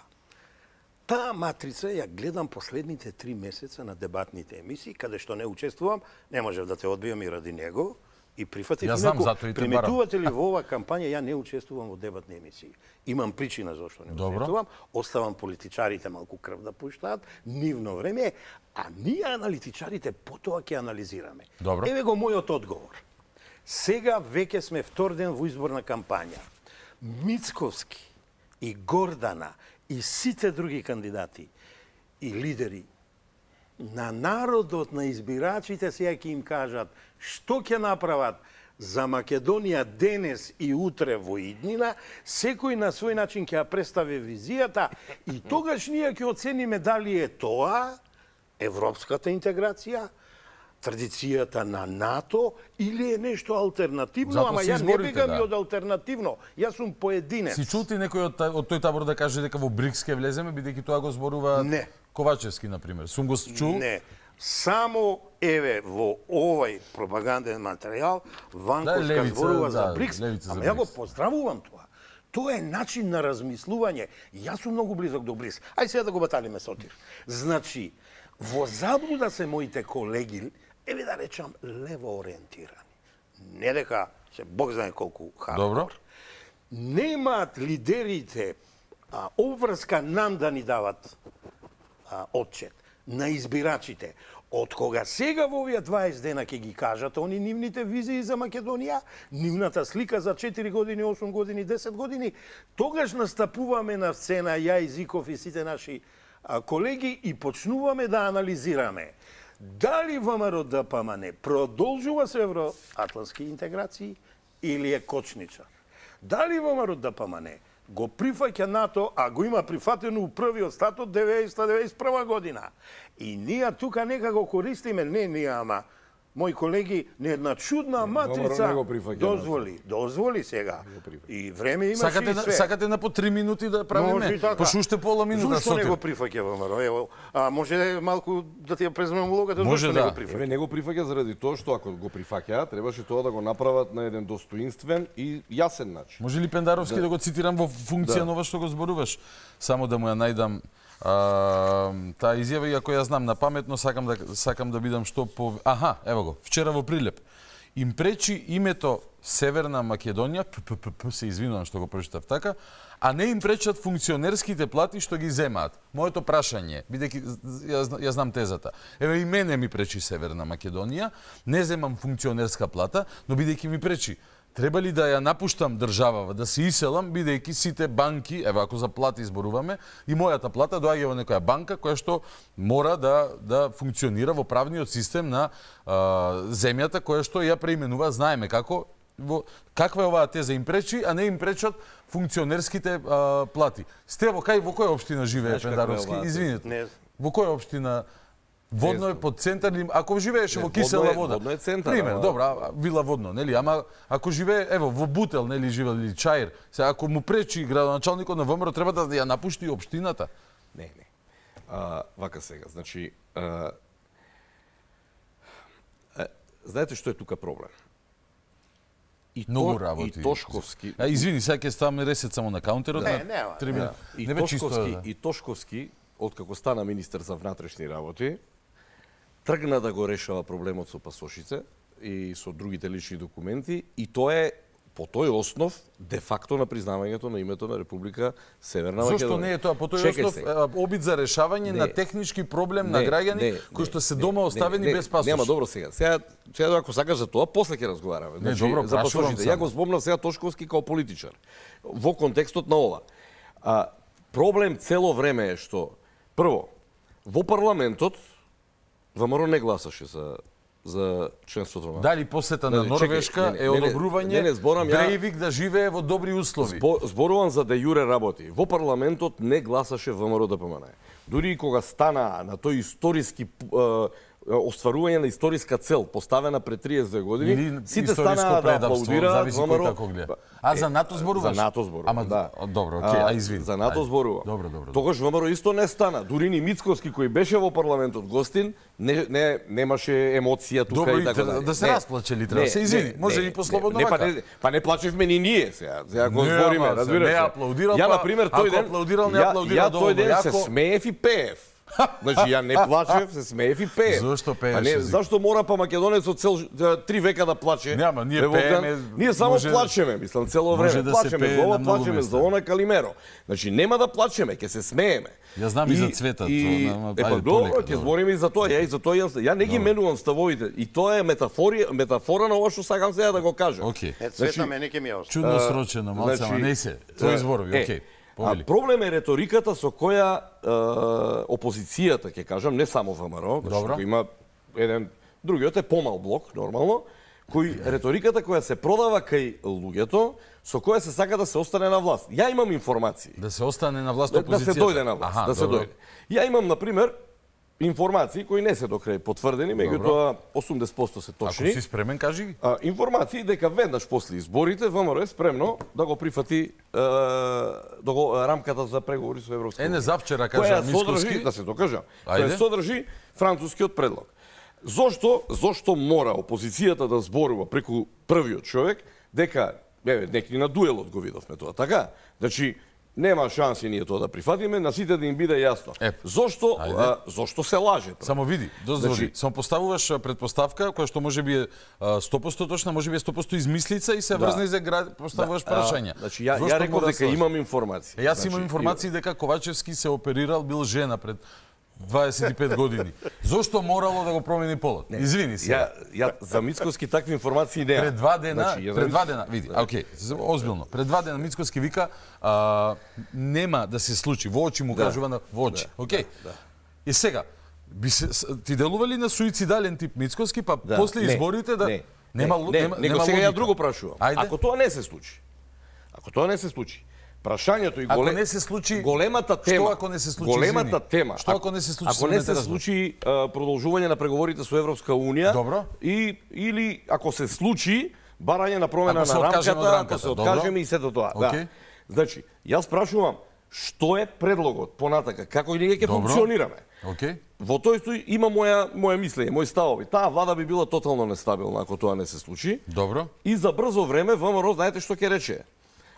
Таа матрица ја гледам последните три месеца на дебатните емисии, каде што не учествувам, не можев да те одбијам и ради него, И прифатив ја знам, затоа и приметувате ли во оваа кампања ја не учествувам во дебатни емисии. Имам причина зашто не Добро. учествувам. Оставам политичарите малку крв да пуштаат, нивно време, а ние аналитичарите потоа ќе анализираме. Добро. Еве го мојот одговор. Сега веќе сме втор ден во изборна кампања. Мицковски и Гордана и сите други кандидати и лидери на народот, на избирачите сега ќе им кажат што ќе направат за Македонија денес и утре во иднина, секој на свој начин ќе ја представи визијата и тогаш ние ќе оцениме дали е тоа европската интеграција, традицијата на НАТО или е нешто алтернативно, Зато ама ја не бегам да. од алтернативно. Јас сум поединец. Си чути некој од, од тој табор да каже дека во БРИКС ќе влеземе, бидејќи тоа го зборува не. Ковачевски, например. Сум го чул? Не. Само еве во овај пропаганден материјал ванко да, зборува за да, БРИКС, да, ама ја го поздравувам тоа. Тоа е начин на размислување. Јас сум многу близок до БРИКС. Ај сега да го баталиме сотир. Значи, во заблуда се моите колеги, еве да речам, лево ориентирани. Не дека се Бог знае колку хардкор. Добро. Немаат лидерите а, обврска нам да ни дават а, отчет на избирачите. Од кога сега во овие 20 дена ќе ги кажат они нивните визии за Македонија, нивната слика за 4 години, 8 години, 10 години, тогаш настапуваме на сцена ја и Зиков и сите наши колеги и почнуваме да анализираме дали ВМРО ДПМН продолжува се евроатлански интеграции или е кочничар. Дали ВМРО ДПМН го прифаќа НАТО, а го има прифатено у првиот статот 1991 година. И ние тука некако користиме, не ние, ама мои колеги, не една чудна матрица дозволи, дозволи сега. И време има. сакате и све. Сакате на по три минути да правиме, и така. пола минута Зошто не го прифаќа ВМРО? Ево, а може малку да ти ја преземам улогата, може да. не го не го прифаќа заради тоа што ако го прифаќа, требаше тоа да го направат на еден достоинствен и јасен начин. Може ли Пендаровски да, да го цитирам во функција да. на ова што го зборуваш? Само да му ја најдам Та изјава, иако ја знам на паметно, сакам да, сакам да бидам што по... Аха, ево го, вчера во Прилеп. Им пречи името Северна Македонија, п, п, п, п, се извинувам што го прочитав така, а не им пречат функционерските плати што ги земаат. Моето прашање, бидејќи ја, ја знам тезата. Еве и мене ми пречи Северна Македонија, не земам функционерска плата, но бидејќи ми пречи треба ли да ја напуштам државава, да се иселам, бидејќи сите банки, ево ако за плата изборуваме, и мојата плата доаѓа во некоја банка која што мора да, да функционира во правниот систем на а, земјата која што ја преименува, знаеме како, во каква е оваа теза им пречи, а не им пречат функционерските а, плати. Сте во кај во која општина живее Пендаровски? Извинете. Не. Во која општина Водно е под центар, ако живееш во кисела вода. Водно е центар. Пример, ама... добра, вила водно, нели? Ама ако живее, ево, во Бутел, нели, живеел или Чаир, се ако му пречи градоначалникот на ВМРО треба да ја напушти општината. Не, не. А, вака сега, значи, а, а, знаете што е тука проблем? И то, работи. И Тошковски. А извини, сега ќе ставаме ресет само на каунтерот не, на не. минути. И, и Тошковски, да. и Тошковски, откако стана министер за внатрешни работи, тргна да го решава проблемот со пасошите и со другите лични документи и тоа е по тој основ де факто на признавањето на името на Република Северна Македонија. Зошто не е тоа? По тој Чекай основ се. обид за решавање не, на технички проблем не, на граѓани кои што се дома не, оставени не, без пасош. Нема добро сега. Сега сега ако сакаш за тоа после ќе разговараме. Не, значи, добро, за пасошите. Ја го збомнав сега Тошковски како политичар во контекстот на ова. А, проблем цело време е што прво во парламентот ВМРО не гласаше за за членството на Дали посета на Норвешка не, не, е одобрување не, не, зборам, Брејвик да живее во добри услови. Збо, зборувам за да јуре работи. Во парламентот не гласаше ВМРО ДПМН. Да Дури и кога стана на тој историски остварување на историска цел поставена пред 30 години, Или сите станаа да аплаудираат гледа. Па, а за НАТО зборуваш? За НАТО зборувам. Ама да. Добро, окей, а, извин. извини. За НАТО зборувам. Добро, добро. Тогаш ВМРО исто не стана. Дури ни Мицковски кој беше во парламентот гостин, не, не немаше емоција тука добро, и така да, да се расплачели треба. Се извини, може и послободно не, Па не, па не плачевме ни ние сега. Сега го збориме, разбираш. Не аплаудирал, ја па на пример тој ден аплаудирал, не аплаудирал. Ја тој ден се смеев и пеев Значи ја не плачев, се смеев и пеев. Зошто па пееш? А не, зашто мора па македонецот цел три века да плаче? Нема, ние пееме. Ние само може... Да- плачеме, мислам цело време. Да плачеме за ова, плачеме за она Калимеро. Значи нема да плачеме, ќе се смееме. Ја знам и, и за цветот. И... Е, па добро, ќе збориме и за тоа. Ја и за тоа ја, не ги менувам ставовите. И тоа е метафори, метафора на ова што сакам сега да го кажам. Океј. Значи, цвета мене ќе ми е Чудно срочено, малце, значи, не се. Твој зборови, океј. А проблем е реториката со која е, опозицијата, ќе кажам, не само ВМРО, што има еден другиот е помал блок, нормално, кој реториката која се продава кај луѓето, со која се сака да се остане на власт. Ја имам информации. Да се остане на власт опозицијата. Да, да се дојде на власт, Аха, да се дојде. Ја имам на пример информации кои не се до крај потврдени, меѓутоа 80% се точни. Ако си спремен, кажи ги. информации дека веднаш после изборите ВМРО е спремно да го прифати е, да го рамката за преговори со Европска Е, не завчера кажа Содржи, Да се докажам. Ајде. Која содржи францускиот предлог. Зошто, зошто мора опозицијата да зборува преку првиот човек дека еве, некни на дуелот го видовме тоа, така? Значи, нема шанси ние тоа да прифатиме, на сите да им биде јасно. Е, зошто а, зошто се лаже тоа? Само види, дозволи. Значи, само поставуваш предпоставка која што може би е 100% точна, може би е 100% измислица и се да. врзна и за град поставуваш да, прашања. Значи ја, ја реков да дека имам информации. Јас значи, имам информации и... дека Ковачевски се оперирал, бил жена пред 25 години. Зошто морало да го промени полот? Не. Извини се. Ја, ја за Мицкоски такви информации не. Пред два дена, значи, пред да два дена, види, а, да. окей, озбилно. Пред два дена Мицкоски вика а, нема да се случи. Во очи му да. кажува на во очи. Да. да окей. Да. И сега би се ти делували на суицидален тип Мицкоски, па да. после не. изборите да не. Нема, не, нема, не, нема сега логика. ја друго прашувам. Ајде. Ако тоа не се случи. Ако тоа не се случи, Прашањето и голем... ако не се случи големата тема. Што ако не се случи? Големата извини. тема. Што ако не се случи? Ако не да се случи продолжување на преговорите со Европска унија Добро. и или ако се случи барање на промена на рамката, рамката, ако се откажеме и сето тоа. Okay. Да. Значи, јас прашувам што е предлогот понатака, како ние ќе функционираме. Okay. Во тој стој има моја моја мислење, мој ставови. Таа влада би била тотално нестабилна ако тоа не се случи. Добро. И за брзо време ВМРО знаете што ќе рече?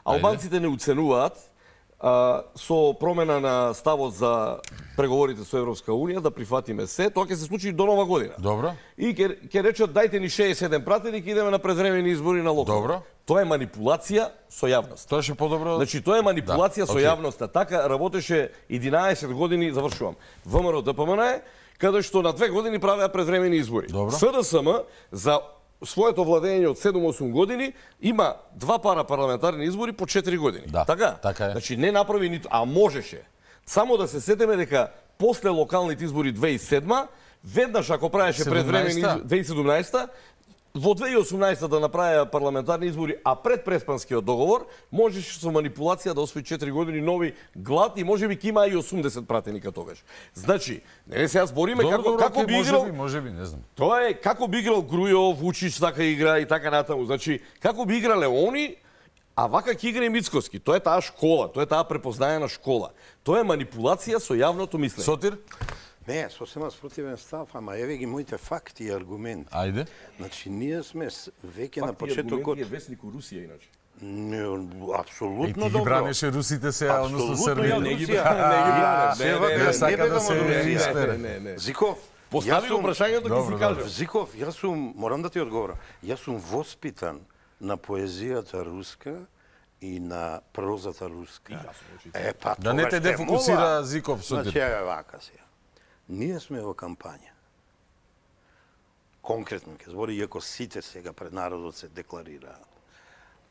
Албанците не уценуваат а, со промена на ставот за преговорите со Европска Унија, да прифатиме се, тоа ќе се случи до нова година. Добро. И ќе, ќе речат, дајте ни 67 пратени, и идеме на предвремени избори на локал. Добро. Тоа е манипулација со јавност. Тоа ще подобро. Значи тоа е манипулација да, со јавноста. Така работеше 11 години, завршувам. ВМРО ДПМН е каде што на две години правеа предвремени избори. Добро. СДСМ за своето владење од 7-8 години има два пара парламентарни избори по 4 години. Да, така? така е. Значи не направи ниту, а можеше. Само да се сетеме дека после локалните избори 2007 веднаш ако правеше предвремени 2017 во 2018 да направи парламентарни избори, а пред преспанскиот договор, можеш со манипулација да освои 4 години нови глад и може би ќе има и 80 пратеника тогаш. Значи, не се сега бориме Добро, како, како би играл... Може би, може би, не знам. Тоа е како би играл Грујов, Учич, така игра и така натаму. Значи, како би играле они, А вака ќе игра и Мицковски. Тоа е таа школа, тоа е таа препознаена школа. Тоа е манипулација со јавното мислење. Сотир? Не, сосема спротивен став, ама еве ги моите факти и аргументи. Ајде. Значи, ние сме веќе на почетокот... Факти и аргументи е Русија, иначе. Не, апсолутно добро. И ти ги бранеше русите се, односно Србија. Не ги бранеше. Не, не, не, не, не, Зико, Постави го прашањето ќе си кажа. Зиков, јас сум, морам да ти одговорам, јас сум воспитан на поезијата руска, и на прозата руска. Е, па, да не те дефокусира Зиков судите. Значи, е, вака си. Ние сме во кампања. Конкретно ќе збори, иако сите сега пред народот се декларираат.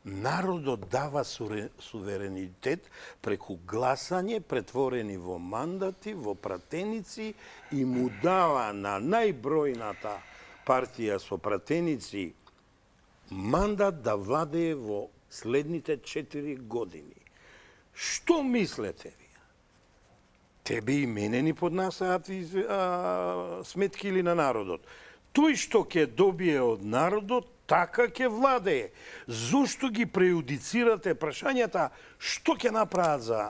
Народот дава суверенитет преку гласање, претворени во мандати, во пратеници и му дава на најбројната партија со пратеници мандат да владее во следните 4 години. Што мислете ви? тебе и мене ни поднасаат сметки или на народот. Тој што ќе добие од народот, така ќе владее. Зошто ги преудицирате прашањата што ќе направат за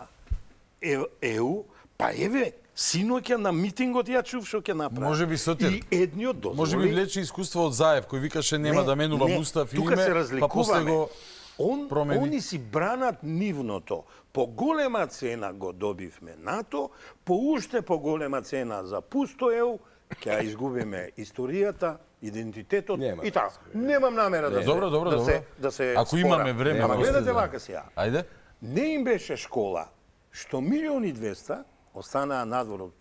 ЕУ? Па еве, синоќа на митингот ја чув што ќе направи. Може би сотер. И едниот дозволи. Може би влече искуство од Заев кој викаше нема не, да менувам устав и име, па после го Он, промени. они си бранат нивното по голема цена го добивме НАТО, по уште по голема цена за ЕУ, ќе изгубиме историјата, идентитетот Нема, и така. Немам намера да не, да, добро, добро, да, добро. се, да се Ако спора. имаме време... Ама гледате да- вака ја. Ајде. Не им беше школа што милиони двеста останаа надвор од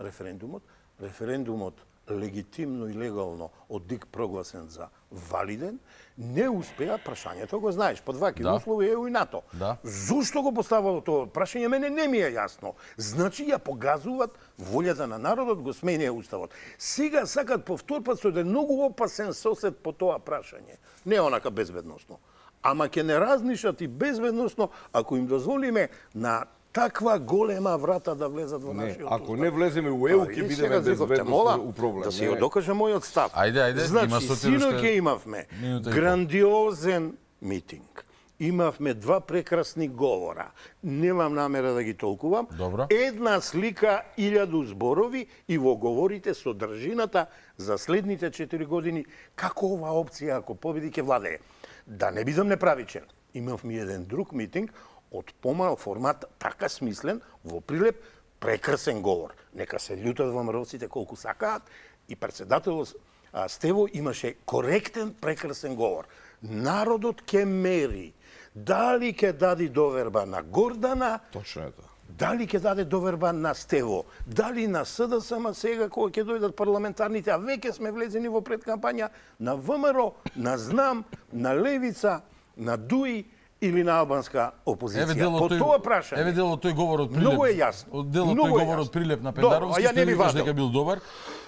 референдумот, референдумот легитимно и легално од ДИК прогласен за валиден, не успеа прашањето го знаеш. Под ваки да. услови е и НАТО. Да. Зошто го поставало тоа прашање, мене не ми е јасно. Значи ја погазуваат волјата на народот, го сменија уставот. Сега сакат повторпат со е многу опасен сосед по тоа прашање. Не онака безбедносно ама ќе не разнишат и безбедносно ако им дозволиме на таква голема врата да влезат во нашиот Ако не влеземе у ЕУ, ќе бидеме безбедносно у проблем. Да си ја докаже мојот став. Ајде, ајде, значи, има со синоќа имавме грандиозен митинг. Имавме два прекрасни говора. Немам намера да ги толкувам. Добро. Една слика, илјаду зборови и во говорите содржината за следните 4 години како ова опција ако победи ќе владее. Да не бидам неправичен. Имавме еден друг митинг од помал формат, така смислен, во прилеп, прекрасен говор. Нека се лјутат во мрвците колку сакаат и председател Стево имаше коректен, прекрасен говор. Народот ке мери дали ке даде доверба на Гордана, Точно е тоа. Дали ќе даде доверба на Стево? Дали на СДСМ сега кога ќе дојдат парламентарните, а веќе сме влезени во предкампања на ВМРО, на Знам, на Левица, на Дуи, или на албанска опозиција. Еве дело тој, тоа прашање. Еве дело тој говор од Прилеп. Многу е јасно. Дело тој говор од Прилеп на Пендаровски, Добро, а ја не би важно. дека бил добар.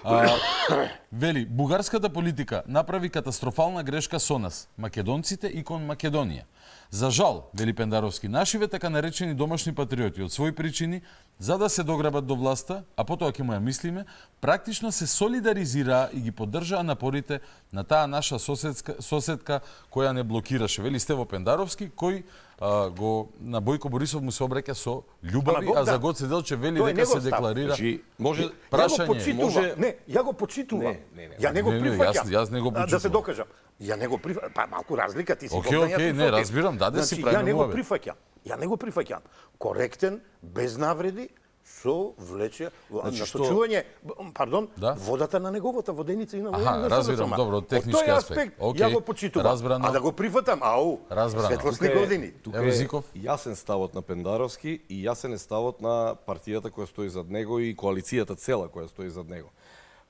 А, вели, бугарската политика направи катастрофална грешка со нас, македонците и кон Македонија. За жал, вели Пендаровски, нашиве така наречени домашни патриоти од своји причини, за да се дограбат до власта, а потоа ќе му ја мислиме, практично се солидаризираа и ги поддржаа напорите на таа наша соседска, соседка која не блокираше, вели Стево Пендаровски, кој а, го на Бојко Борисов му се обреќа со љубави, а за да. Гоце Делче вели дека се декларира. Значи, може прашање, ја почитува, може Не, ја го почитувам. Не, не, не, ја не го прифаќам. Јас, јас не го почитувам. Да се докажам. Ја не го прифаќам. Па малку разлика ти си okay, го okay, не, разбирам, даде значи, си правиме Ја не го прифаќам. Ја не го прифаќам. Коректен, без навреди, со влече значи, насочување, што... пардон, да? водата на неговата воденица и на воденица. Аха, разбирам, добро, технички аспект. аспект okay. ја го почитувам, Разбрано. а да го прифатам, ау, Разбрано. светлосни тука години. Тука е, тука е јасен ставот на Пендаровски и јасен е ставот на партијата која стои зад него и коалицијата цела која стои зад него.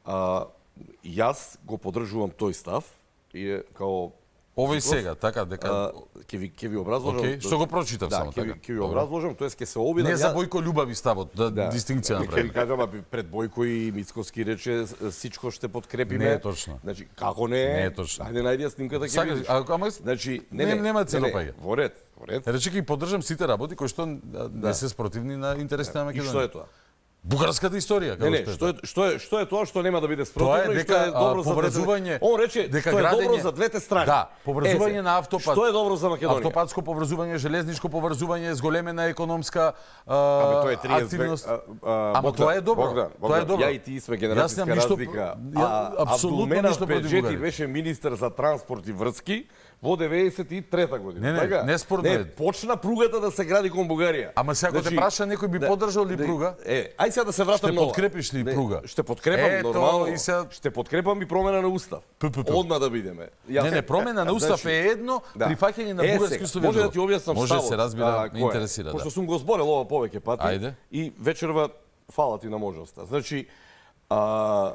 А, јас го поддржувам тој став и као Ова и сега, така дека ќе ви ќе ви образложам. Okay. Што го прочитав да, само ке, така. Ќе ви образложам, тоа ќе се обидам. Не за Бојко љубави ставот, да, да. дистинција направи. Ќе ви кажам, пред Бојко и Мицковски рече сичко ще подкрепиме. Не е точно. Значи, како не? Не е точно. Ајде најди снимката ќе Ако Ама значи, не, не, нема цело паѓа. Во ред, во ред. Рече ќе поддржам сите работи кои што не да. се спротивни на интересите да. на Македонија. И што е тоа? Бугарската историја, како не, што е. Тоа? Што е што е тоа што нема да биде спротивно и дека, што е добро а, за двете. Он рече дека што е градење, добро за двете страни. Да, поврзување е, на автопат. Што е добро за Македонија? Автопатско поврзување, железничко поврзување, зголемена економска а, Абе, тоа е 30 активност. А, а, Богдан, тоа е добро. Богдан, Богдан, тоа е добро. Ја и ти сме генерацијска разлика. Абсолутно абсолютно ништо против Бугарија. беше министер за транспорт и врски во 93 година. Не, не, така? не спорно не, Почна пругата да се гради кон Бугарија. Ама сега ако значи, те праша некој би да, поддржал ли да, пруга? Е, ај сега да се вратам нова. Ще подкрепиш ли не, пруга? Ще подкрепам е, нормално. И сега... Ще подкрепам и промена на устав. Пу, пу, пу. Одма да бидеме. Ја, не, не, промена на значи, устав е едно, да. прифаќање на бугарски услови. Може да ти објаснам Може да ставот. Може се разбира, не интересира. Пошто да. сум го зборел ова повеќе пати. Ајде. И вечерва фала ти на можноста. Значи, а,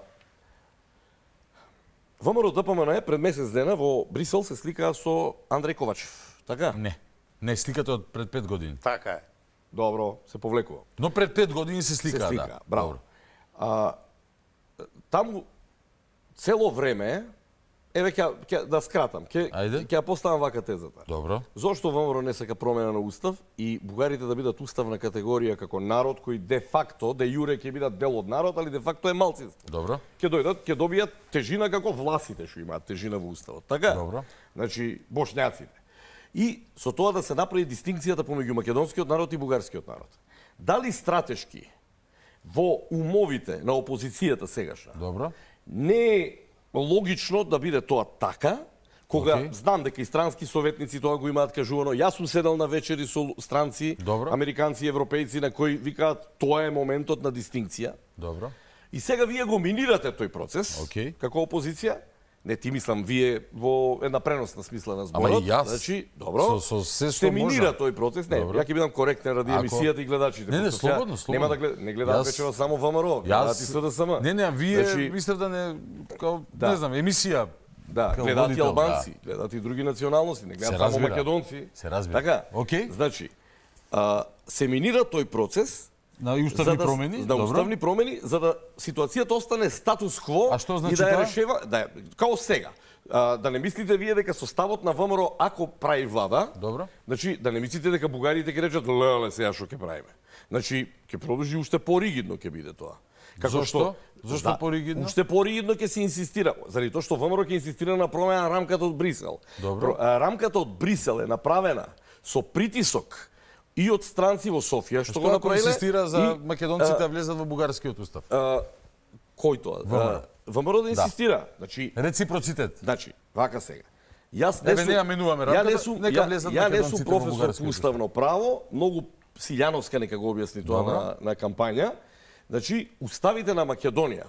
ВМРО ДПМН пред месец дена во Брисел се слика со Андреј Ковачев. Така? Не. Не, сликата од пред пет години. Така е. Добро, се повлекува. Но пред пет години се слика, се слика да. Браво. А, таму цело време Еве ќе ќе да скратам, ќе ќе ја поставам вака тезата. Добро. Зошто ВМРО не сака промена на устав и бугарите да бидат уставна категорија како народ кој де факто, де јуре ќе бидат дел од народ, али де факто е малцинство. Добро. Ќе дојдат, ќе добијат тежина како власите што имаат тежина во уставот. Така? Добро. Значи бошњаците. И со тоа да се направи дистинкцијата помеѓу македонскиот народ и бугарскиот народ. Дали стратешки во умовите на опозицијата сегашна? Добро. Не логично да биде тоа така, кога okay. знам дека и странски советници тоа го имаат кажувано. Јас сум седел на вечери со странци, Добро. американци и европејци на кои викаат тоа е моментот на дистинција. Добро. И сега вие го минирате тој процес okay. како опозиција Не ти мислам, вие во една преносна смисла на зборот. Ама и јас. Значи, добро. Со, со се што може. тој процес, не. Добро. Ја ќе бидам коректен ради Ако... и гледачите. Не, не, слободно, слободно. Нема да глед... не гледаат јас... вече само ВМРО, гледаат и СДСМ. Не, не, а вие значи... мислев да не као, да. не знам, емисија Да, Као гледат и албанци, да. гледат и други националности, не гледат само македонци. Се разбира. Така. Okay. Значи, а, се минира тој процес, На уставни за да, промени? За да Добро. уставни промени, за да ситуацијата остане статус кво а што значи и да ја решева, да као сега. А, да не мислите вие дека составот на ВМРО ако прави влада, Добро. значи да не мислите дека бугарите ќе речат леле сега што ќе правиме. Значи ќе продолжи уште поригидно ќе биде тоа. Како Зошто? што Зошто да, поригидно? Уште поригидно ќе се инсистира, заради тоа што ВМРО ќе инсистира на промена на рамката од Брисел. Добро. Рамката од Брисел е направена со притисок и од странци во Софија, што, го направиле... инсистира за и, македонците да влезат во бугарскиот устав? А, кој тоа? ВМРО. ВМРО да, да инсистира. Да. Значи, Реципроцитет. Значи, вака сега. Јас не сум, Еве, ја не сум, нека влезат ја, ја не сум професор по уставно право, многу Силјановска нека го објасни тоа на, на кампања. Значи, уставите на Македонија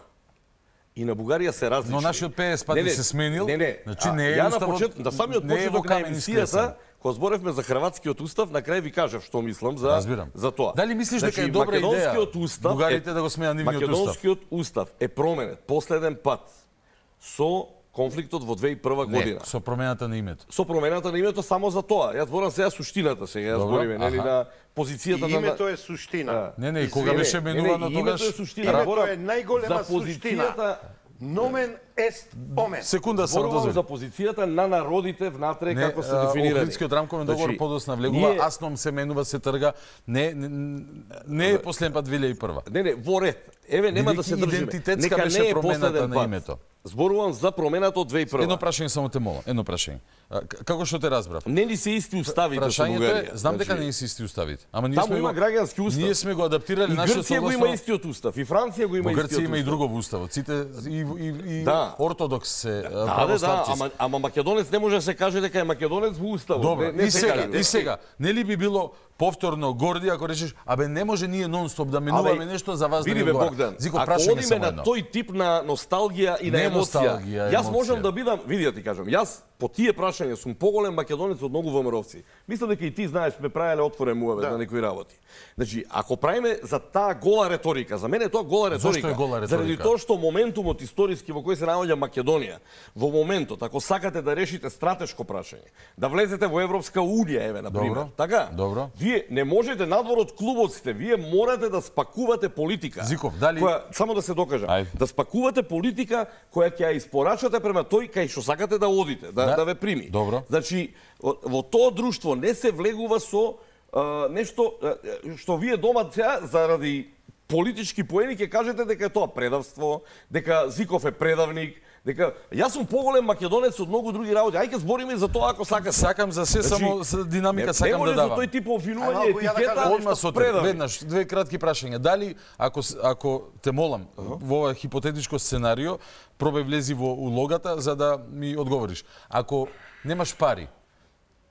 и на Бугарија се различни. Но нашиот ПС пати се сменил. Не, не. Значи не е а, уставот. Почет, да самиот почеток на емисијата кога зборевме за хрватскиот устав, на крај ви кажав што мислам за Разбирам. за тоа. Дали мислиш значи, дека е значи, добра македонскиот идеја устав бугарите е, да го сменат нивниот устав? Македонскиот устав е променет последен пат со конфликтот во 2001 година. Не, со промената на името. Со промената на името само за тоа. Јас зборам сега суштината сега, јас збориме нели на позицијата на името е суштина. Да. Не, не, кога беше менувано тогаш. Името е суштина. Името е најголема суштина. Номен ест омен. Секунда само дозволи. за позицијата на народите внатре не, како се дефинира. Украинскиот рамковен значи, договор значи, подоцна влегува, ние... Асном се менува, се трга. Не не, не е последен пат 2001. Не, не, во ред. Еве нема Бидеки да се држиме. Нека беше не е промената на името. Зборувам за промената од 2001. Едно прашање само те молам, едно прашање. Како што те разбрав? Не ли се исти уставите Прашањето е, знам дека значи, не се исти уставите. Ама ние Таму сме има го, граѓански устав. Ние сме го адаптирали нашиот Грција го има истиот устав, и Франција го има истиот устав. Грција има и другов устав. Сите и, и, и да ортодокс се да, православци. Да, да, ама, ама македонец не може да се каже дека е македонец во уставот. Добро, не, не и, сега, и сега, нели би било повторно горди ако речеш абе не може ние нонстоп да минуваме нешто за вас да не Богдан, Зико, ако одиме на тој тип на носталгија и не на емоција, емоција, јас можам да бидам, види да ти кажам, јас по тие прашања сум поголем македонец од многу вмро Мислам дека и ти знаеш, ме правеле отворен муаве да. на некои работи. Значи, ако правиме за таа гола реторика, за мене е тоа гола реторика. Зошто е гола реторика? Заради тоа што моментумот историски во кој се наоѓа Македонија, во моментот ако сакате да решите стратешко прашање, да влезете во Европска унија еве на пример, така? Добро вие не можете надвор од клубот сте, вие морате да спакувате политика. Зиков, дали која само да се докажам. Ај. да спакувате политика која ќе ја испорачате према тој кај што сакате да одите, да, да, да ве прими. Добро. Значи во тоа друштво не се влегува со а, нешто а, што вие дома ця, заради политички поени ќе кажете дека е тоа предавство, дека Зиков е предавник, дека јас сум поголем македонец од многу други работи. Ајде збориме за тоа ако сакаш. Сакам за се значи, само за динамика не, сакам не да давам. Не тој тип обвинување етикета одма со Веднаш две кратки прашања. Дали ако ако те молам uh -huh. во ова хипотетичко сценарио пробај влези во улогата за да ми одговориш. Ако немаш пари,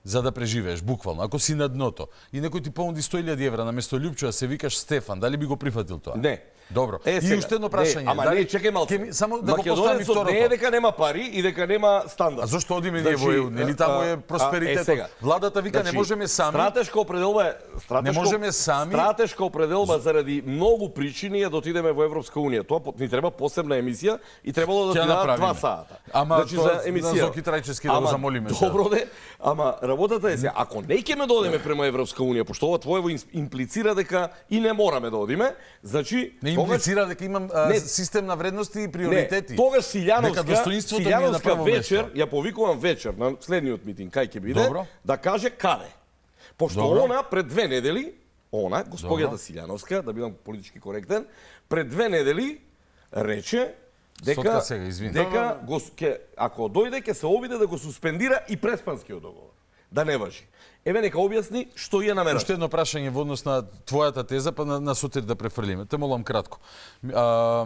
за да преживееш, буквално. Ако си на дното и некој ти понуди 100.000 евра на место Лјупчо, а се викаш Стефан, дали би го прифатил тоа? Не, Добро. Е, сега, и уште едно прашање. Не, ама Дали, не, чекај малку. само да го второто. не е дека нема пари и дека нема стандард. А зошто одиме ние во ЕУ? Нели таму е просперитетот? Е, Владата вика значи, не можеме сами. Стратешка определба стратешко, не можеме сами. Стратешка определба заради многу причини е да отидеме во Европска унија. Тоа ни треба посебна емисија и требало да ти дадат два сата. Ама значи, тоа, за емисија. на Зоки Трајчевски да го замолиме. Добро де, ама работата е се ако не ме да одиме према Европска унија, пошто ова твоево имплицира дека и не мораме да одиме, значи не индицира дека имам а, не, систем на вредности и приоритети. Не, тогаш Силјановска, да Силјановска да вечер, ја повикувам вечер на следниот митинг, кај ќе биде, Добро. да каже каде. Пошто Добро. она пред две недели, она, господјата Силјановска, да бидам политички коректен, пред две недели рече дека сега, дека го, ке, ако дојде ќе се обиде да го суспендира и преспанскиот договор. Да не важи. Еве нека објасни што ја намерува. Уште едно прашање во однос на твојата теза, па на, на сотир да префрлиме. Те молам кратко. А,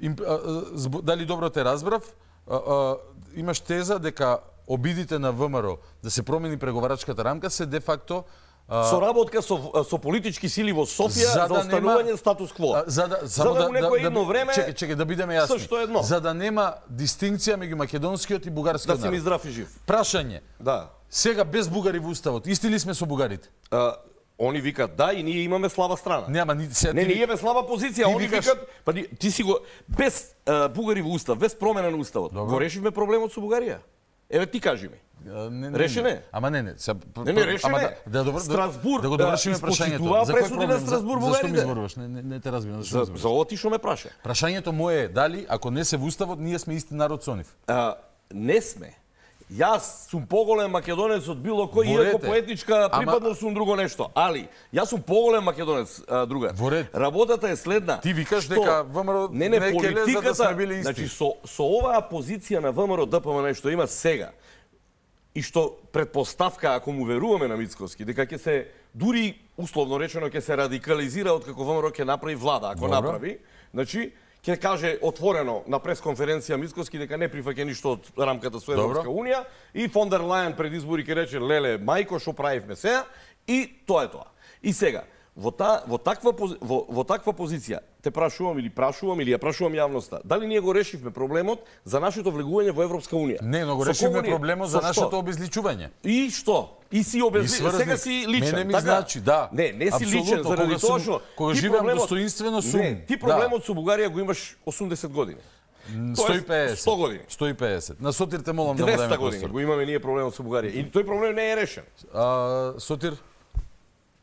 им, а, зб, дали добро те разбрав? А, а, имаш теза дека обидите на ВМРО да се промени преговарачката рамка се де факто соработка со со политички сили во Софија за, да за останување нема, статус кво. За да за, за да, да, некој да, едно време Чекај, чекај да бидеме јасни. Што едно? За да нема дистинција меѓу македонскиот и бугарскиот да народ. Да се здрав и жив. Прашање. Да. Сега без бугари во уставот, исти ли сме со бугарите? А, Они викаат да и ние имаме слаба страна. Нема ни се. Не, ти... ние имаме слаба позиција, они викаш... викаат па ти, ти си го без а, бугари во устав, без промена на уставот. Добре. Го решивме проблемот со Бугарија. Еве ти кажи ми. Не, не, решене. Ама не, не. Се, не, не, решене. Ама, да, да, добр, да- Страсбур, да, го да, довршиме да, прашањето. За пресуди на Страсбур за, Зашто ми зборуваш? Не, не, не те разбирам. За, за ти шо ме праша. Прашањето мое е дали ако не се в уставот, ние сме исти народ со нив. А, не сме. Јас сум поголем македонец од било кој, иако по етничка припадност сум друго нешто. Али, јас сум поголем македонец, а, друга. Борете. Работата е следна. Ти викаш што... дека ВМРО не, не, не да политиката, да сме били исти. Значи, со, со оваа позиција на ВМРО ДПМН што има сега, и што предпоставка, ако му веруваме на Мицковски, дека ќе се, дури условно речено, ќе се радикализира од како ВМРО ќе направи влада, ако Добре. направи, значи, ќе каже отворено на пресконференција Мицковски дека не прифаќа ништо од рамката со Европска унија и Фондер Лајан пред избори ќе рече леле мајко шо правивме сеја, и тоа е тоа. И сега во, та, во, таква, во, во таква позиција, те прашувам или прашувам или ја прашувам јавноста, дали ние го решивме проблемот за нашето влегување во Европска унија? Не, но го со решивме проблемот за нашето обезличување. И што? И си обезличен, сега си личен. Мене ми така? значи, да. Не, не си Абсолютно, личен, заради тоа што... Кога живеам проблемот... достоинствено сум... Не, ти да. проблемот да. со Бугарија го имаш 80 години. 150. 100 години. 150. На Сотир те молам да му 200 години го имаме ние проблемот со Бугарија. И тој проблем не е решен. А, Сотир?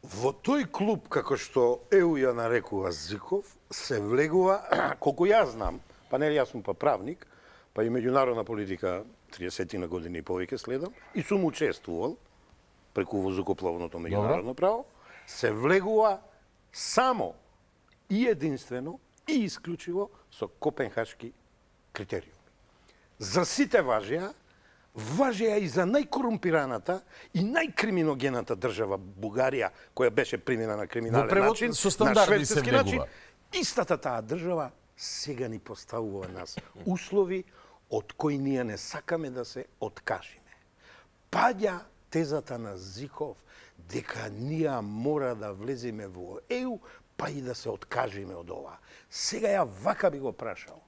Во тој клуб, како што ЕУ ја нарекува Зиков, се влегува, колку ја знам, па ли, јас сум па правник, па и меѓународна политика 30 на години и повеќе следам, и сум учествувал преку воздухопловното меѓународно право, се влегува само и единствено и исклучиво со копенхашки критериум. За сите важија важеа и за најкорумпираната и најкриминогената држава Бугарија, која беше примена на криминален превод, начин, со на шведски начин, истата таа држава сега ни поставува нас услови од кои ние не сакаме да се откажиме. Паѓа тезата на Зиков дека ние мора да влеземе во ЕУ, па и да се откажиме од ова. Сега ја вака би го прашал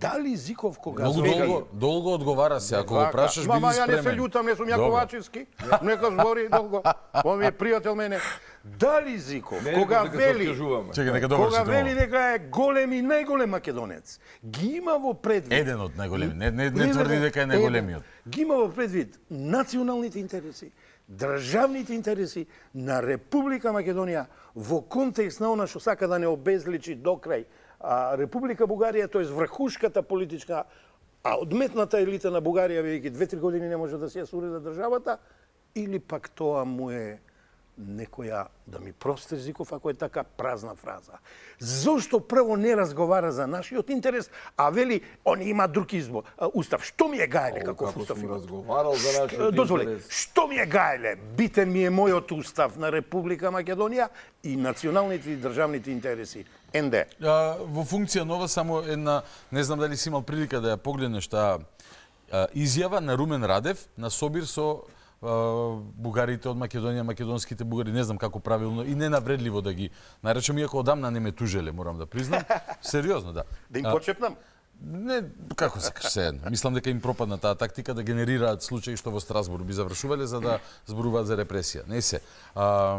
Дали Зиков кога долго, долго, долго, долго одговара се, ако го прашаш би Мама, ја не се лјутам, не сум ја Ковачевски, нека збори долго. Он ми е пријател мене. Дали Зиков не, кога нека вели Чека, нека кога вели дека е голем и најголем македонец, ги има во предвид еден од најголеми, не не, не тврди дека е најголемиот. Ги има во предвид националните интереси, државните интереси на Република Македонија во контекст на она што сака да не обезличи до крај а, Република Бугарија, тоа е врхушката политичка, а одметната елита на Бугарија веќе две-три години не може да се уреда државата, или пак тоа му е некоја, да ми прости Зиков, ако е така празна фраза. Зошто прво не разговара за нашиот интерес, а вели, они има друг избор, устав. Што ми е гајле како устав има? разговарал за нашиот Дозволи, што ми е гајле? Битен ми е мојот устав на Република Македонија и националните и државните интереси. НД. А, во функција нова само една, не знам дали си имал прилика да ја погледнеш таа изјава на Румен Радев на Собир со бугарите од Македонија, македонските бугари, не знам како правилно и ненавредливо да ги наречам, иако одамна не ме тужеле, морам да признам. Сериозно, да. Да им почепнам? Не, како сакаш се едно. Мислам дека им пропадна таа тактика да генерираат случаи што во Страсбург би завршувале за да зборуваат за репресија. Не се. А,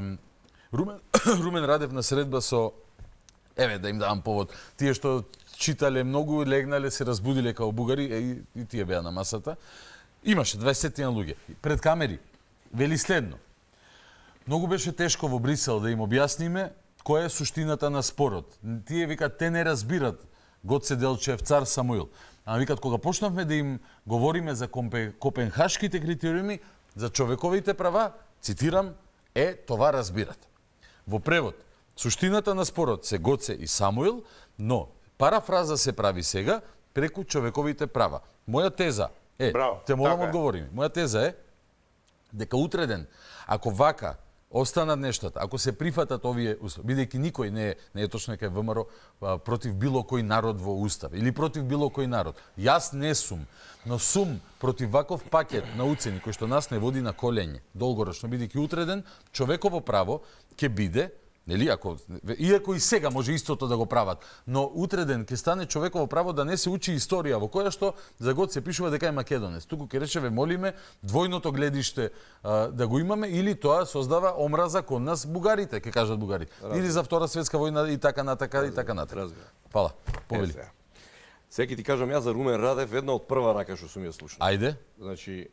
Румен, Румен Радев на средба со еве да им давам повод, тие што читале многу, легнале, се разбудиле као бугари, е, и, тие беа на масата. Имаше 21 луѓе. Пред камери, вели следно. Многу беше тешко во Брисел да им објасниме која е суштината на спорот. Тие викат, те не разбират Гоце Делчев, Цар Самуил. А викат, кога почнавме да им говориме за Копенхашките критериуми, за човековите права, цитирам, е, това разбират. Во превод, Суштината на спорот се Гоце и Самуил, но парафраза се прави сега преку човековите права. Моја теза е, Браво, те молам така одговори ми. Моја теза е дека утреден, ако вака останат нештата, ако се прифатат овие услови, бидејќи никој не е, не е точно кај ВМРО против било кој народ во устав или против било кој народ. Јас не сум, но сум против ваков пакет на уцени кој што нас не води на колење долгорочно, бидејќи утреден човеково право ќе биде Нели, ако, иако и сега може истото да го прават, но утреден ден ќе стане човеково право да не се учи историја во која што за год се пишува дека е македонец. Туку ќе речеве молиме двојното гледиште а, да го имаме или тоа создава омраза кон нас бугарите, ќе кажат бугари. Разбира. Или за втора светска војна и така натака и така натака. Разбира. Пала, Повели. Секи ти кажам ја за Румен Радев една од прва рака што сум ја слушнал. Ајде. Значи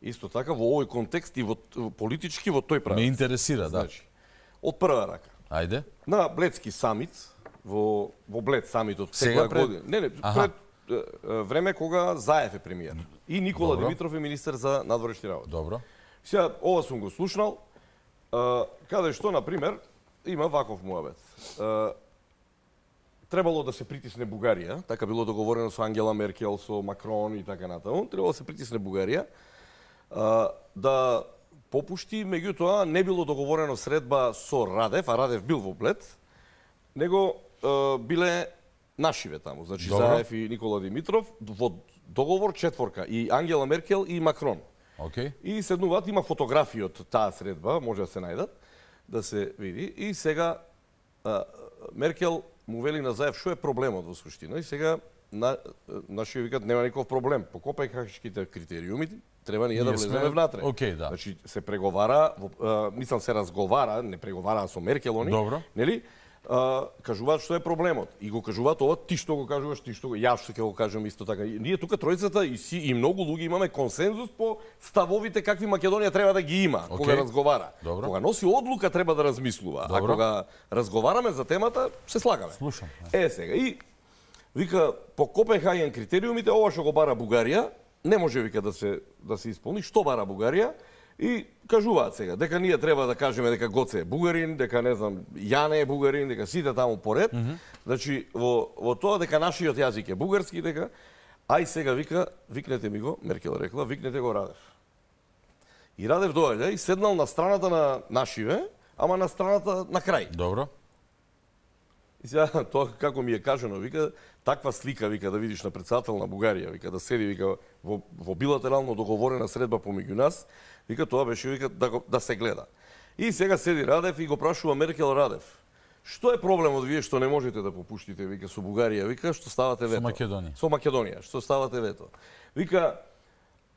исто така во овој контекст и во политички во тој правец. Ме интересира, да. Значи, од прва рака. Ајде. На Блецки самит, во, во Блед самитот секоја пред... година. Не, не, Аха. пред е, време кога Заев е премиер. И Никола Добро. Димитров е министер за надворешни работи. Добро. Сега, ова сум го слушнал, е, каде што, на пример, има ваков муабет. Е, требало да се притисне Бугарија, така било договорено со Ангела Меркел, со Макрон и така натаму, требало да се притисне Бугарија, да попушти, меѓутоа не било договорено средба со Радев, а Радев бил во Блед, него е, биле нашиве таму, значи Добро. Заев и Никола Димитров во договор четворка и Ангела Меркел и Макрон. Okay. И седнуваат, има фотографии од таа средба, може да се најдат, да се види. И сега е, Меркел му вели на Заев што е проблемот во суштина и сега на, наши викат нема никаков проблем. Покопај какшките критериумите, треба ние, да влеземе внатре. Океј, да. Значи се преговара, а, мислам се разговара, не преговара со Меркел они, Добро. нели? А, кажуваат што е проблемот и го кажуваат ова ти што го кажуваш, ти што го јас што ќе го кажам исто така. ние тука тројцата и си и многу луѓе имаме консензус по ставовите какви Македонија треба да ги има okay. кога разговара. Добро. Кога носи одлука треба да размислува, Добро. а кога разговараме за темата се слагаме. Слушам. Да. Е сега и вика по Копенхаген критериумите ова што го бара Бугарија не може вика да се да се исполни што бара Бугарија и кажуваат сега дека ние треба да кажеме дека Гоце е бугарин, дека не знам Јане е бугарин, дека сите таму поред. Mm -hmm. Значи во во тоа дека нашиот јазик е бугарски дека ај сега вика викнете ми го, Меркел рекла, викнете го Радев. И Радев доаѓа и седнал на страната на нашиве, ама на страната на крај. Добро. И сега тоа како ми е кажано, вика, таква слика вика да видиш на председател на Бугарија, вика да седи вика во, во билатерално договорена средба помеѓу нас, вика тоа беше вика да, да се гледа. И сега седи Радев и го прашува Меркел Радев. Што е проблемот вие што не можете да попуштите вика со Бугарија, вика што ставате вето. Со Македонија. Со Македонија, што ставате вето. Вика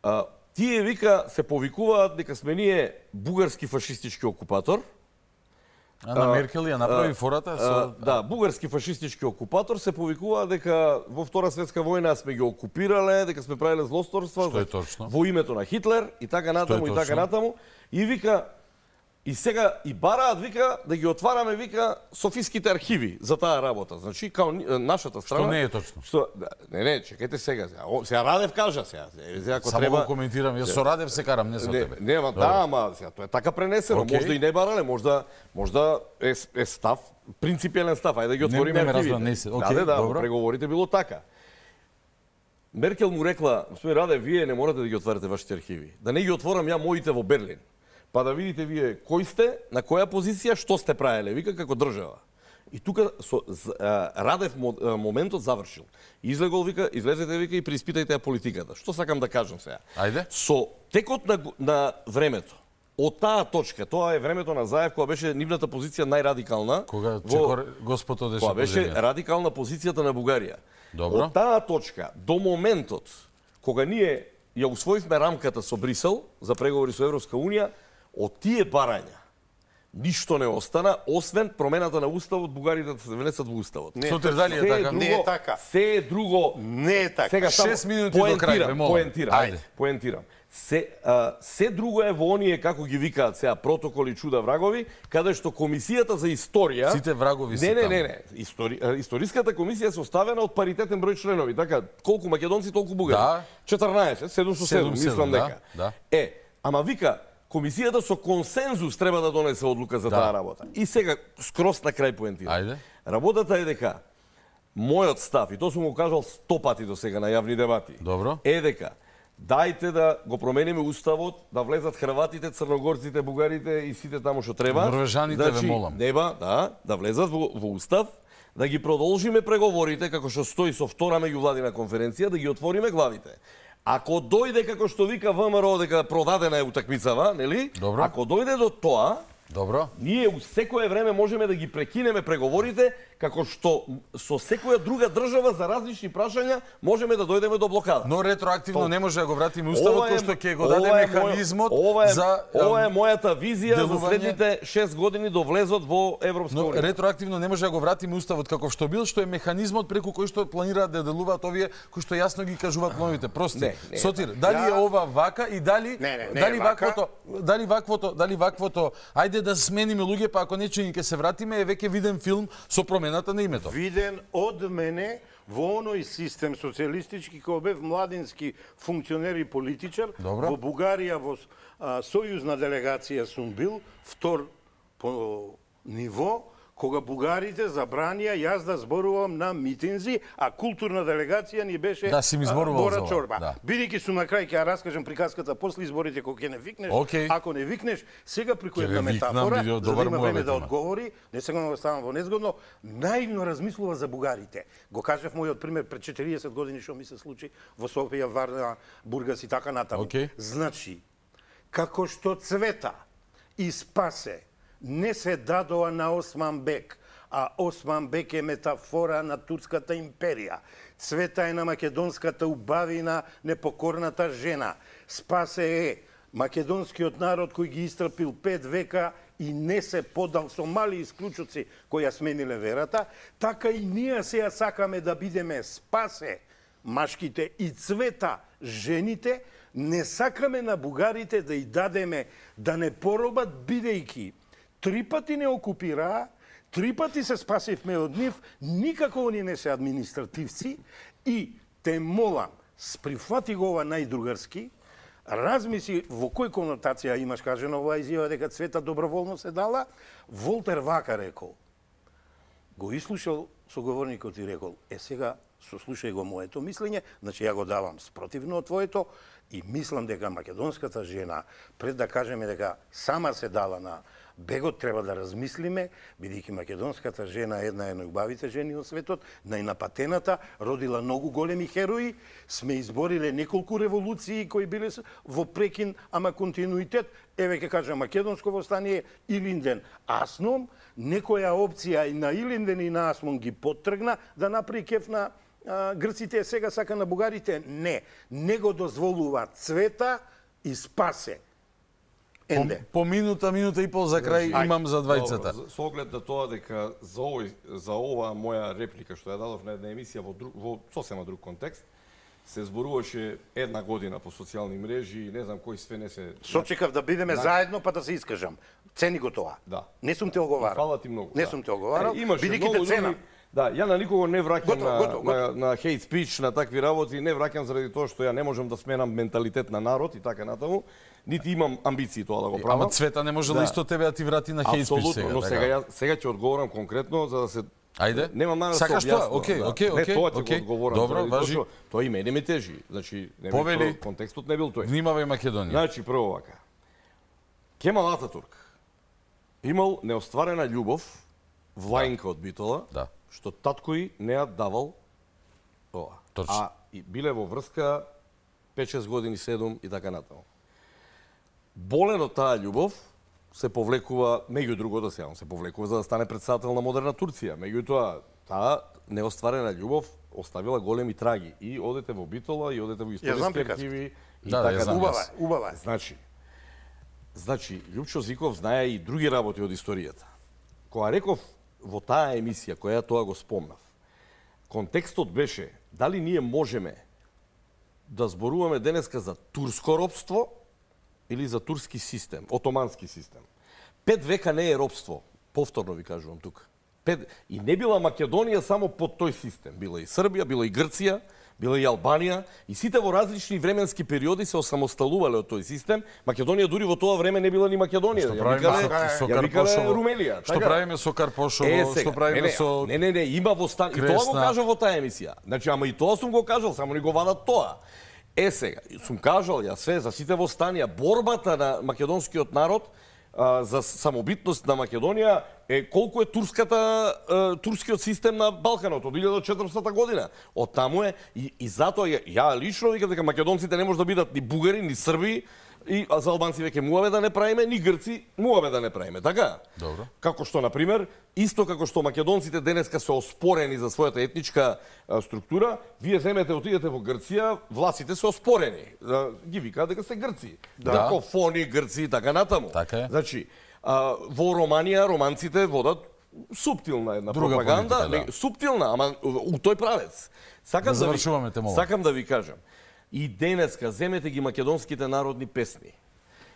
а, тие вика се повикуваат дека сме ние бугарски фашистички окупатор Ана Меркел ја направи фората со... Да, бугарски фашистички окупатор се повикува дека во Втора светска војна сме ги окупирале, дека сме правиле злосторства во името на Хитлер и така натаму и така натаму. И вика, И сега и бараат вика да ги отвараме вика софиските архиви за таа работа. Значи као нашата страна Што не е точно. Што да, не не, чекајте сега. Сега Радев кажа сега. сега ако Само треба го коментирам, јас со Радев се карам, не со не, тебе. Не, да, ама сега тоа е така пренесено, okay. можда и не барале, можда можда е, е став принципиелен став, ајде да ги отвориме не, не, архивите. Не, се. Okay, да, да, да, добро. преговорите било така. Меркел му рекла, господин Раде, вие не морате да ги отварате вашите архиви. Да не ги отворам ја моите во Берлин па да видите вие кој сте, на која позиција, што сте правеле, вика како држава. И тука со Радев моментот завршил. Излегол вика, излезете вика и преиспитајте ја политиката. Што сакам да кажам сега? Ајде. Со текот на, на времето, од таа точка, тоа е времето на Заев која беше нивната позиција најрадикална. Кога во... Господ одеше Кога беше радикална позицијата на Бугарија. Добро. Од таа точка до моментот кога ние ја усвоивме рамката со Брисел за преговори со Европска унија, Од тие барања ништо не остана, освен промената на уставот, бугарите да се внесат во уставот. Не, Сутер така. дали е така? Друго, не е така. Се е друго... Не е така. Сега, 6 минути до крај, бе, молам. Поентирам, Ајде. поентирам. Се, а, се друго е во оние, како ги викаат сега, протоколи чуда врагови, каде што комисијата за историја... Сите врагови се не, не, не, не. Истори, историската комисија е составена од паритетен број членови. Така, колку македонци, толку бугари. Да. 14, 707, 707 мислам да, дека. Да. Е, ама вика, комисијата со консензус треба да донесе одлука за да. таа работа. И сега скрос на крај поентира. Ајде. Работата е дека мојот став и тоа сум го кажал 100 пати до сега на јавни дебати. Добро. Е дека дајте да го промениме уставот, да влезат хрватите, црногорците, бугарите и сите таму што треба. Норвежаните значи, ве молам. Неба, да, да влезат во, во устав, да ги продолжиме преговорите како што стои со втора меѓувладина конференција, да ги отвориме главите. Ако дојде како што вика ВМРО дека продадена е утакмицава, нели? Добро. Ако дојде до тоа, Добро. Ние у секое време можеме да ги прекинеме преговорите, како што со секоја друга држава за различни прашања можеме да дојдеме до блокада. Но ретроактивно То... не може да го вратиме уставот, кој што ќе го даде ова механизмот ова е, за Ова е мојата визија делување... за следните 6 години до влезот во Европска Но, ретроактивно не може да го вратиме уставот како што бил, што е механизмот преку кој што планираат да делуваат овие кој што јасно ги кажуваат новите. Прости, не, не, сотир, дали ја... е ова вака и дали не, не, не, дали ваквото, дали ваквото, дали ваквото, ајде ајде да смениме луѓе, па ако нечи ќе се вратиме, е веќе виден филм со промената на името. Виден од мене во оној систем социјалистички кој бев младински функционер и политичар, Добра. во Бугарија во а, сојузна делегација сум бил, втор по ниво, кога бугарите забранија јас да зборувам на митинзи, а културна делегација ни беше да, си ми зборувал Бора Чорба. Да. Бидејќи сум на крај ќе раскажам приказката после изборите кога ќе не викнеш, okay. ако не викнеш, сега преку една метафора, за да има време да одговори, не сега да ставам во незгодно, наивно размислува за бугарите. Го кажав мојот пример пред 40 години што ми се случи во Софија, Варна, Бургас и така натаму. Okay. Значи, како што цвета и спасе не се дадоа на Осман Бек, а Осман Бек е метафора на Турската империја. Цвета е на македонската убавина, непокорната жена. Спасе е македонскиот народ кој ги истрпил пет века и не се подал со мали исклучоци кои ја смениле верата, така и ние ја сакаме да бидеме спасе машките и цвета жените, не сакаме на бугарите да и дадеме да не поробат бидејќи Три пати не окупираа, три пати се спасивме од нив, никако они не се административци и те молам, сприфати го ова најдругарски, размисли во кој конотација имаш кажено ова изјава дека Цвета доброволно се дала, Волтер Вака рекол. го ислушал соговорникот и рекол, е сега сослушај го моето мислење, значи ја го давам спротивно од твоето и мислам дека македонската жена, пред да кажеме дека сама се дала на бегот треба да размислиме, бидејќи македонската жена една е најубавите жени од светот, најнапатената, родила многу големи херои, сме избориле неколку револуции кои биле во прекин, ама континуитет, еве ке кажа македонско востание Илинден Асном, некоја опција и на Илинден и на Асном ги потргна да направи кеф на а, грците, сега сака на бугарите, не, него дозволува цвета и спасе Енде. По, по минута, минута и пол за крај Ај, значи, имам за двајцата. Добро, со оглед на тоа дека за овој за ова моја реплика што ја дадов на една емисија во друг, во сосема друг контекст, се зборуваше една година по социјални мрежи и не знам кој све не се... Сочекав да бидеме на... заедно па да се искажам. Цени го тоа. Да. Не сум те оговарал. Фала ти многу. Не да. сум те оговарал. Е, имаше бидејќи цена. Да други Да, ја на никого не враќам на, на, на хейт спич, на такви работи, не враќам заради тоа што ја не можам да сменам менталитет на народ и така натаму, нити имам амбиции тоа да го правам. Ама цвета не може да. исто тебе да ти врати на хейт спич сега. но така? сега ја сега ќе одговорам конкретно за да се Ајде. Немам мана да Сакаш да објаснам. Океј, океј, окей. Не тоа ќе okay. одговорам. Добро, важи. Тоа и мене ме тежи. Значи, не Повели. Бил, контекстот не бил тој. Внимавај Македонија. Значи, прво вака. Кемал Ататурк имал неостварена љубов, влајнка да. од Битола, да што татко и не ја давал ова. Точно. А и биле во врска 5-6 години, 7 и така натаму. Болен од таа љубов се повлекува, меѓу другото да се повлекува за да стане председател на модерна Турција. Меѓутоа, таа неостварена љубов оставила големи траги. И одете во Битола, и одете во историски архиви. И да, да така, убава, убава. Значи, значи, Лјупчо Зиков знае и други работи од историјата. Кога реков во таа емисија, која тоа го спомнав, контекстот беше дали ние можеме да зборуваме денеска за турско робство или за турски систем, отомански систем. Пет века не е робство, повторно ви кажувам тука. Пет... И не била Македонија само под тој систем. Била и Србија, била и Грција, Била и Албанија, и сите во различни временски периоди се осамосталувале од тој систем. Македонија дури во тоа време не била ни Македонија. Што правиме со, со Карпошово? Румелија. Што така правиме со Карпошово? Е, сега, што правиме не, не, со Не, не, не, има во стан. Кресна. И тоа го кажа во таа емисија. Значи, ама и тоа сум го кажал, само не го вадат тоа. Е сега, сум кажал ја све за сите во станија, борбата на македонскиот народ за самобитност на Македонија е колку е турската турскиот систем на Балканот од 1400 година. Од таму е и, и затоа ја, ја лично викам дека македонците не може да бидат ни бугари, ни срби, И а за албанци веќе муаве да не правиме, ни грци муаве да не правиме, така? Добро. Како што на пример, исто како што македонците денеска се оспорени за својата етничка структура, вие земете отидете во Грција, власите се оспорени. ги викаат дека се грци. Да. фони грци и така натаму. Така е. Значи, а, во Романија романците водат суптилна една Друга пропаганда, политика, да. не, суптилна, ама у тој правец. Сакам да, да ви, сакам да ви кажам И денеска, земете ги македонските народни песни.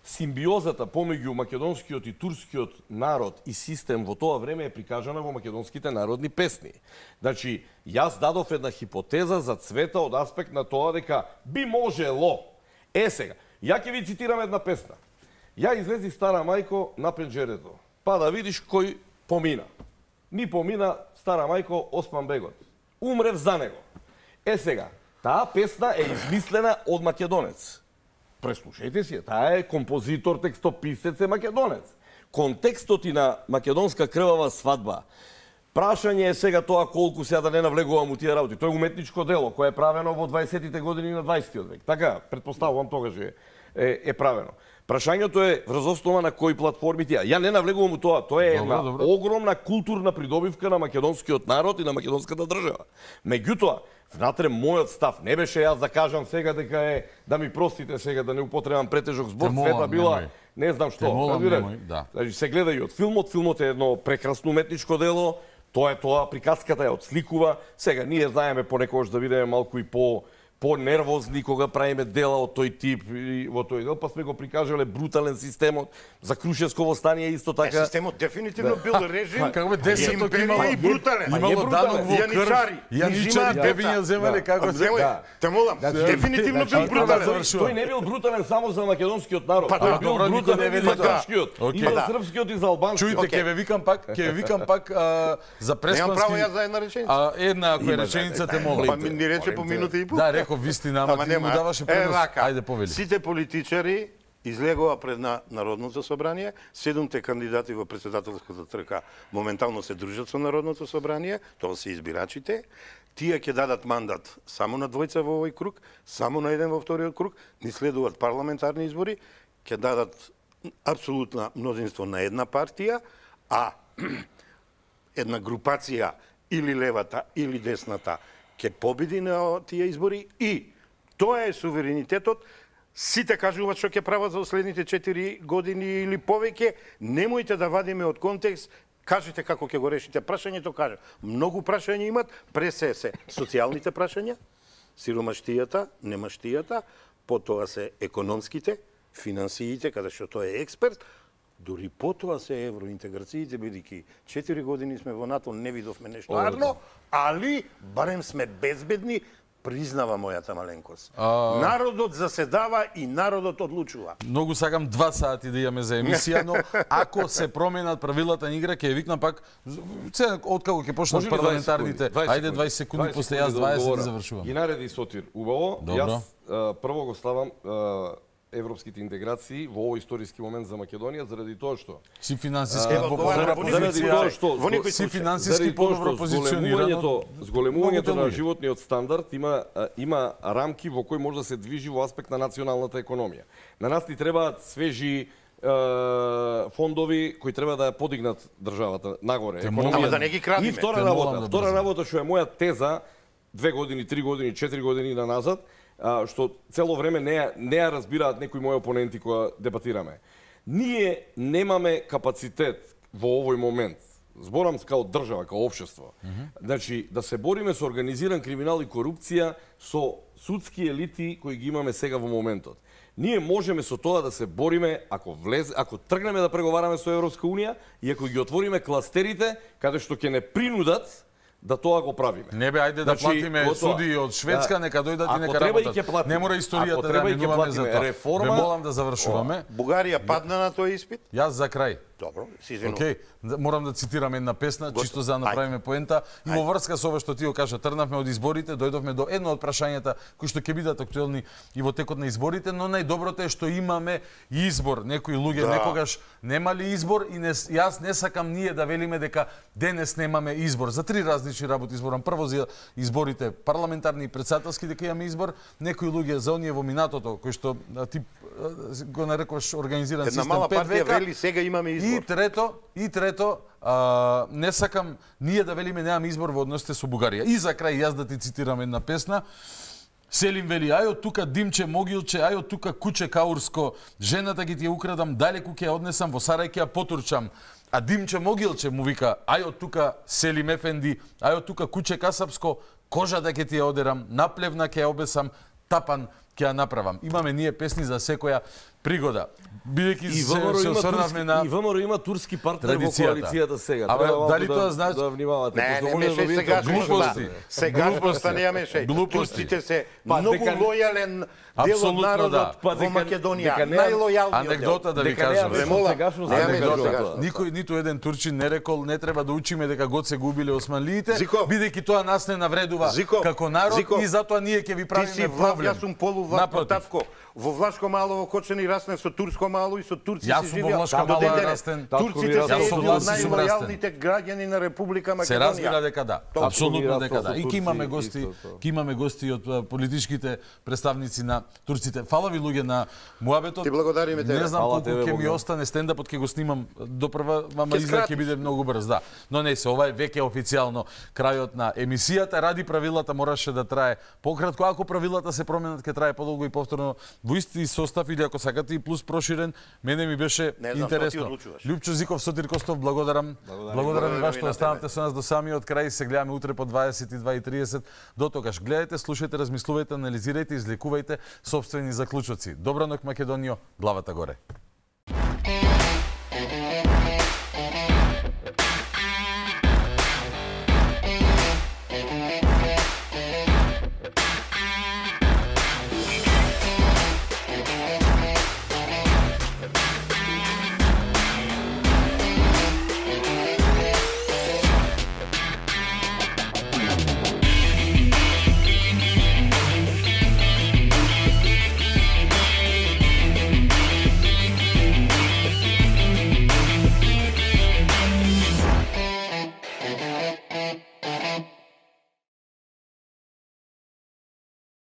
Симбиозата помеѓу македонскиот и турскиот народ и систем во тоа време е прикажана во македонските народни песни. Значи, јас дадов една хипотеза за цвета од аспект на тоа дека би можело. Е сега, ја ќе ви цитирам една песна. Ја излези стара мајко на пенџерето, па да видиш кој помина. Ни помина стара мајко Осман Бегот. Умрев за него. Е сега, Таа песна е измислена од македонец. Преслушајте си, таа е композитор, текстописец е македонец. Контекстот и на македонска крвава свадба. Прашање е сега тоа колку сега да не навлегувам у тие работи. Тоа е уметничко дело кое е правено во 20-тите години на 20-тиот век. Така, предпоставувам тогаш е, е, е правено. Прашањето е врз основа на кои платформи тие. Ја не навлегувам у тоа, тоа е една огромна културна придобивка на македонскиот народ и на македонската држава. Меѓутоа, Внатре мојот став не беше јас да кажам сега дека е да ми простите сега да не употребам претежок збор, света била немој. не знам што. Те молам, немој, да. Значи се гледа и од филмот, филмот е едно прекрасно уметничко дело, тоа е тоа, приказката ја одсликува. Сега ние знаеме понекогаш да видиме малку и по понервозни кога правиме дела од тој тип и во тој дел, па сме го прикажале брутален системот за Крушевско стане исто така. Е, системот дефинитивно бил да. режим. Па, како бе 10 то имало и брутален. Имало данок во крв. Јаничари, бебиња земеле да. како се. Да. Те молам, да, дефинитивно бил значи, брутален. Тој не бил брутален само за македонскиот народ, па да, бил па, брутален и за турскиот, и за српскиот и за албанскиот. Чујте, ќе ве викам пак, ќе ве викам пак за преспански. Немам право ја за една реченица. А една ако е те молите. Па ми ни рече по минута и пол. Да, како вистина, ама, ти му даваше пренос. Е, рака. Ајде повели. Сите политичари излегува пред на Народното собрание, седумте кандидати во председателската трка моментално се дружат со Народното собрание, тоа се избирачите, тие ќе дадат мандат само на двојца во овој круг, само на еден во вториот круг, ни следуваат парламентарни избори, ќе дадат апсолутно мнозинство на една партија, а една групација или левата или десната ќе победи на тие избори и тоа е суверенитетот сите кажуваат што ќе прават за следните 4 години или повеќе, немојте да вадиме од контекст кажете како ќе го решите прашањето, кажа. Многу прашања имат, пресе се социјалните прашања, сиромаштијата, немаштијата, потоа се економските, финансиите, каде што тоа е експерт, Дури потоа се евроинтеграциите, бидејќи 4 години сме во НАТО, не видовме нешто арно, али барем сме безбедни, признава мојата маленкост. А... Народот заседава и народот одлучува. Многу сакам два сати да имаме за емисија, но ако се променат правилата на игра, ќе викнам пак, се, откако ќе почнат парламентарните, 20 ајде 20 секунди, 20 после јас 20 да, завршувам. И нареди Сотир, убаво, јас прво го славам европските интеграции во овој историски момент за Македонија заради тоа што си финансиски во некој си финансиски подобро позиционирано зголемувањето на животниот стандард има има рамки во кои може да се движи во аспект на националната економија на нас ни требаат свежи фондови кои треба да ја подигнат државата нагоре економија да не ги крадиме и втора работа да втора работа што е моја теза две години, три години, четири години на назад што цело време не, не ја разбираат некои мои опоненти кои дебатираме. Ние немаме капацитет во овој момент, зборам као држава, као општество, mm -hmm. значи да се бориме со организиран криминал и корупција со судски елити кои ги имаме сега во моментот. Ние можеме со тоа да се бориме ако влез, ако тргнеме да преговараме со Европска унија и ако ги отвориме кластерите каде што ќе не принудат да тоа го правиме. Не бе, ајде да значи, платиме тоа, суди од Шведска, да, нека дојдат и нека работат. Ќе платиме, не мора историјата да ја минуваме за тоа. Реформа, бе молам да завршуваме. Бугарија падна на тој испит? Јас за крај. Добро, се извинувам. Океј, okay. Да, морам да цитирам една песна, Готов. чисто за да направиме Ајде. поента. И во врска со ова што ти го кажа, трнавме од изборите, дојдовме до едно од прашањата кои што ќе бидат актуелни и во текот на изборите, но најдоброто е што имаме избор. Некои луѓе да. некогаш немали избор и не, јас не сакам ние да велиме дека денес немаме избор. За три различни работи изборам. Прво за изборите парламентарни и председателски дека имаме избор, некои луѓе за оние во минатото кои што тип го нарекуваш организиран Една систем 5 века. Една мала партија вели сега имаме избор. И трето, и трето, а, не сакам ние да велиме немам избор во односите со Бугарија. И за крај јас да ти цитирам една песна. Селим вели, од тука димче могилче, од тука куче каурско, жената ги ти ја украдам, далеку ќе ја однесам, во сарај ќе ја потурчам. А димче могилче му вика, од тука Селим Ефенди, од тука куче касапско, кожа да ќе ти ја одерам, наплевна ќе ја обесам, тапан ќе ја направам. Имаме ние песни за секоја пригода. Бидејќи се, ВМРО се осрнавме на И ВМРО има турски партнер во коалицијата сега. Ама дали тоа да, значи да внимавате, не, не, не може да сега глупости. Сега глупости не мешај. Турците се па, многу дека... лојален дел од народот да. во Македонија. Најлојалниот. Анекдота да ви кажам. Сегашно анекдота. Никој ниту еден турчин не рекол не треба да учиме дека год се губиле османлиите, бидејќи тоа нас не навредува како народ и затоа ние ќе ви правиме проблем. Јас сум полу Во Влашко Малово Кочени раснен со турско мало и со турци Јас да, се живеа. Јас сум во мало растен. Турците се едни најлојалните граѓани на Република Македонија. Се разбира дека да. Апсолутно дека да. И имаме гости, ки имаме гости од политичките представници на турците. Фала ви луѓе на муабетот. Ти благодариме тебе. Не знам колку ќе ми остане стендапот, ќе го снимам до прва, мама изглед ќе биде многу брз, да. Но не се, ова е веќе официјално крајот на емисијата. Ради правилата мораше да трае пократко. Ако правилата се променат, ќе трае подолго и повторно во исти состав или ако сакате рубриката така и плюс проширен, мене ми беше Не знам, интересно. Лјупчо Зиков, Сотир Костов, благодарам. Благодарам, благодарам благодарам што останавте со нас до самиот крај. Се гледаме утре по 22.30. До тогаш гледате, слушајте, размислувајте, анализирајте, излекувајте собствени заклучоци. Добра ног Македонио, главата горе.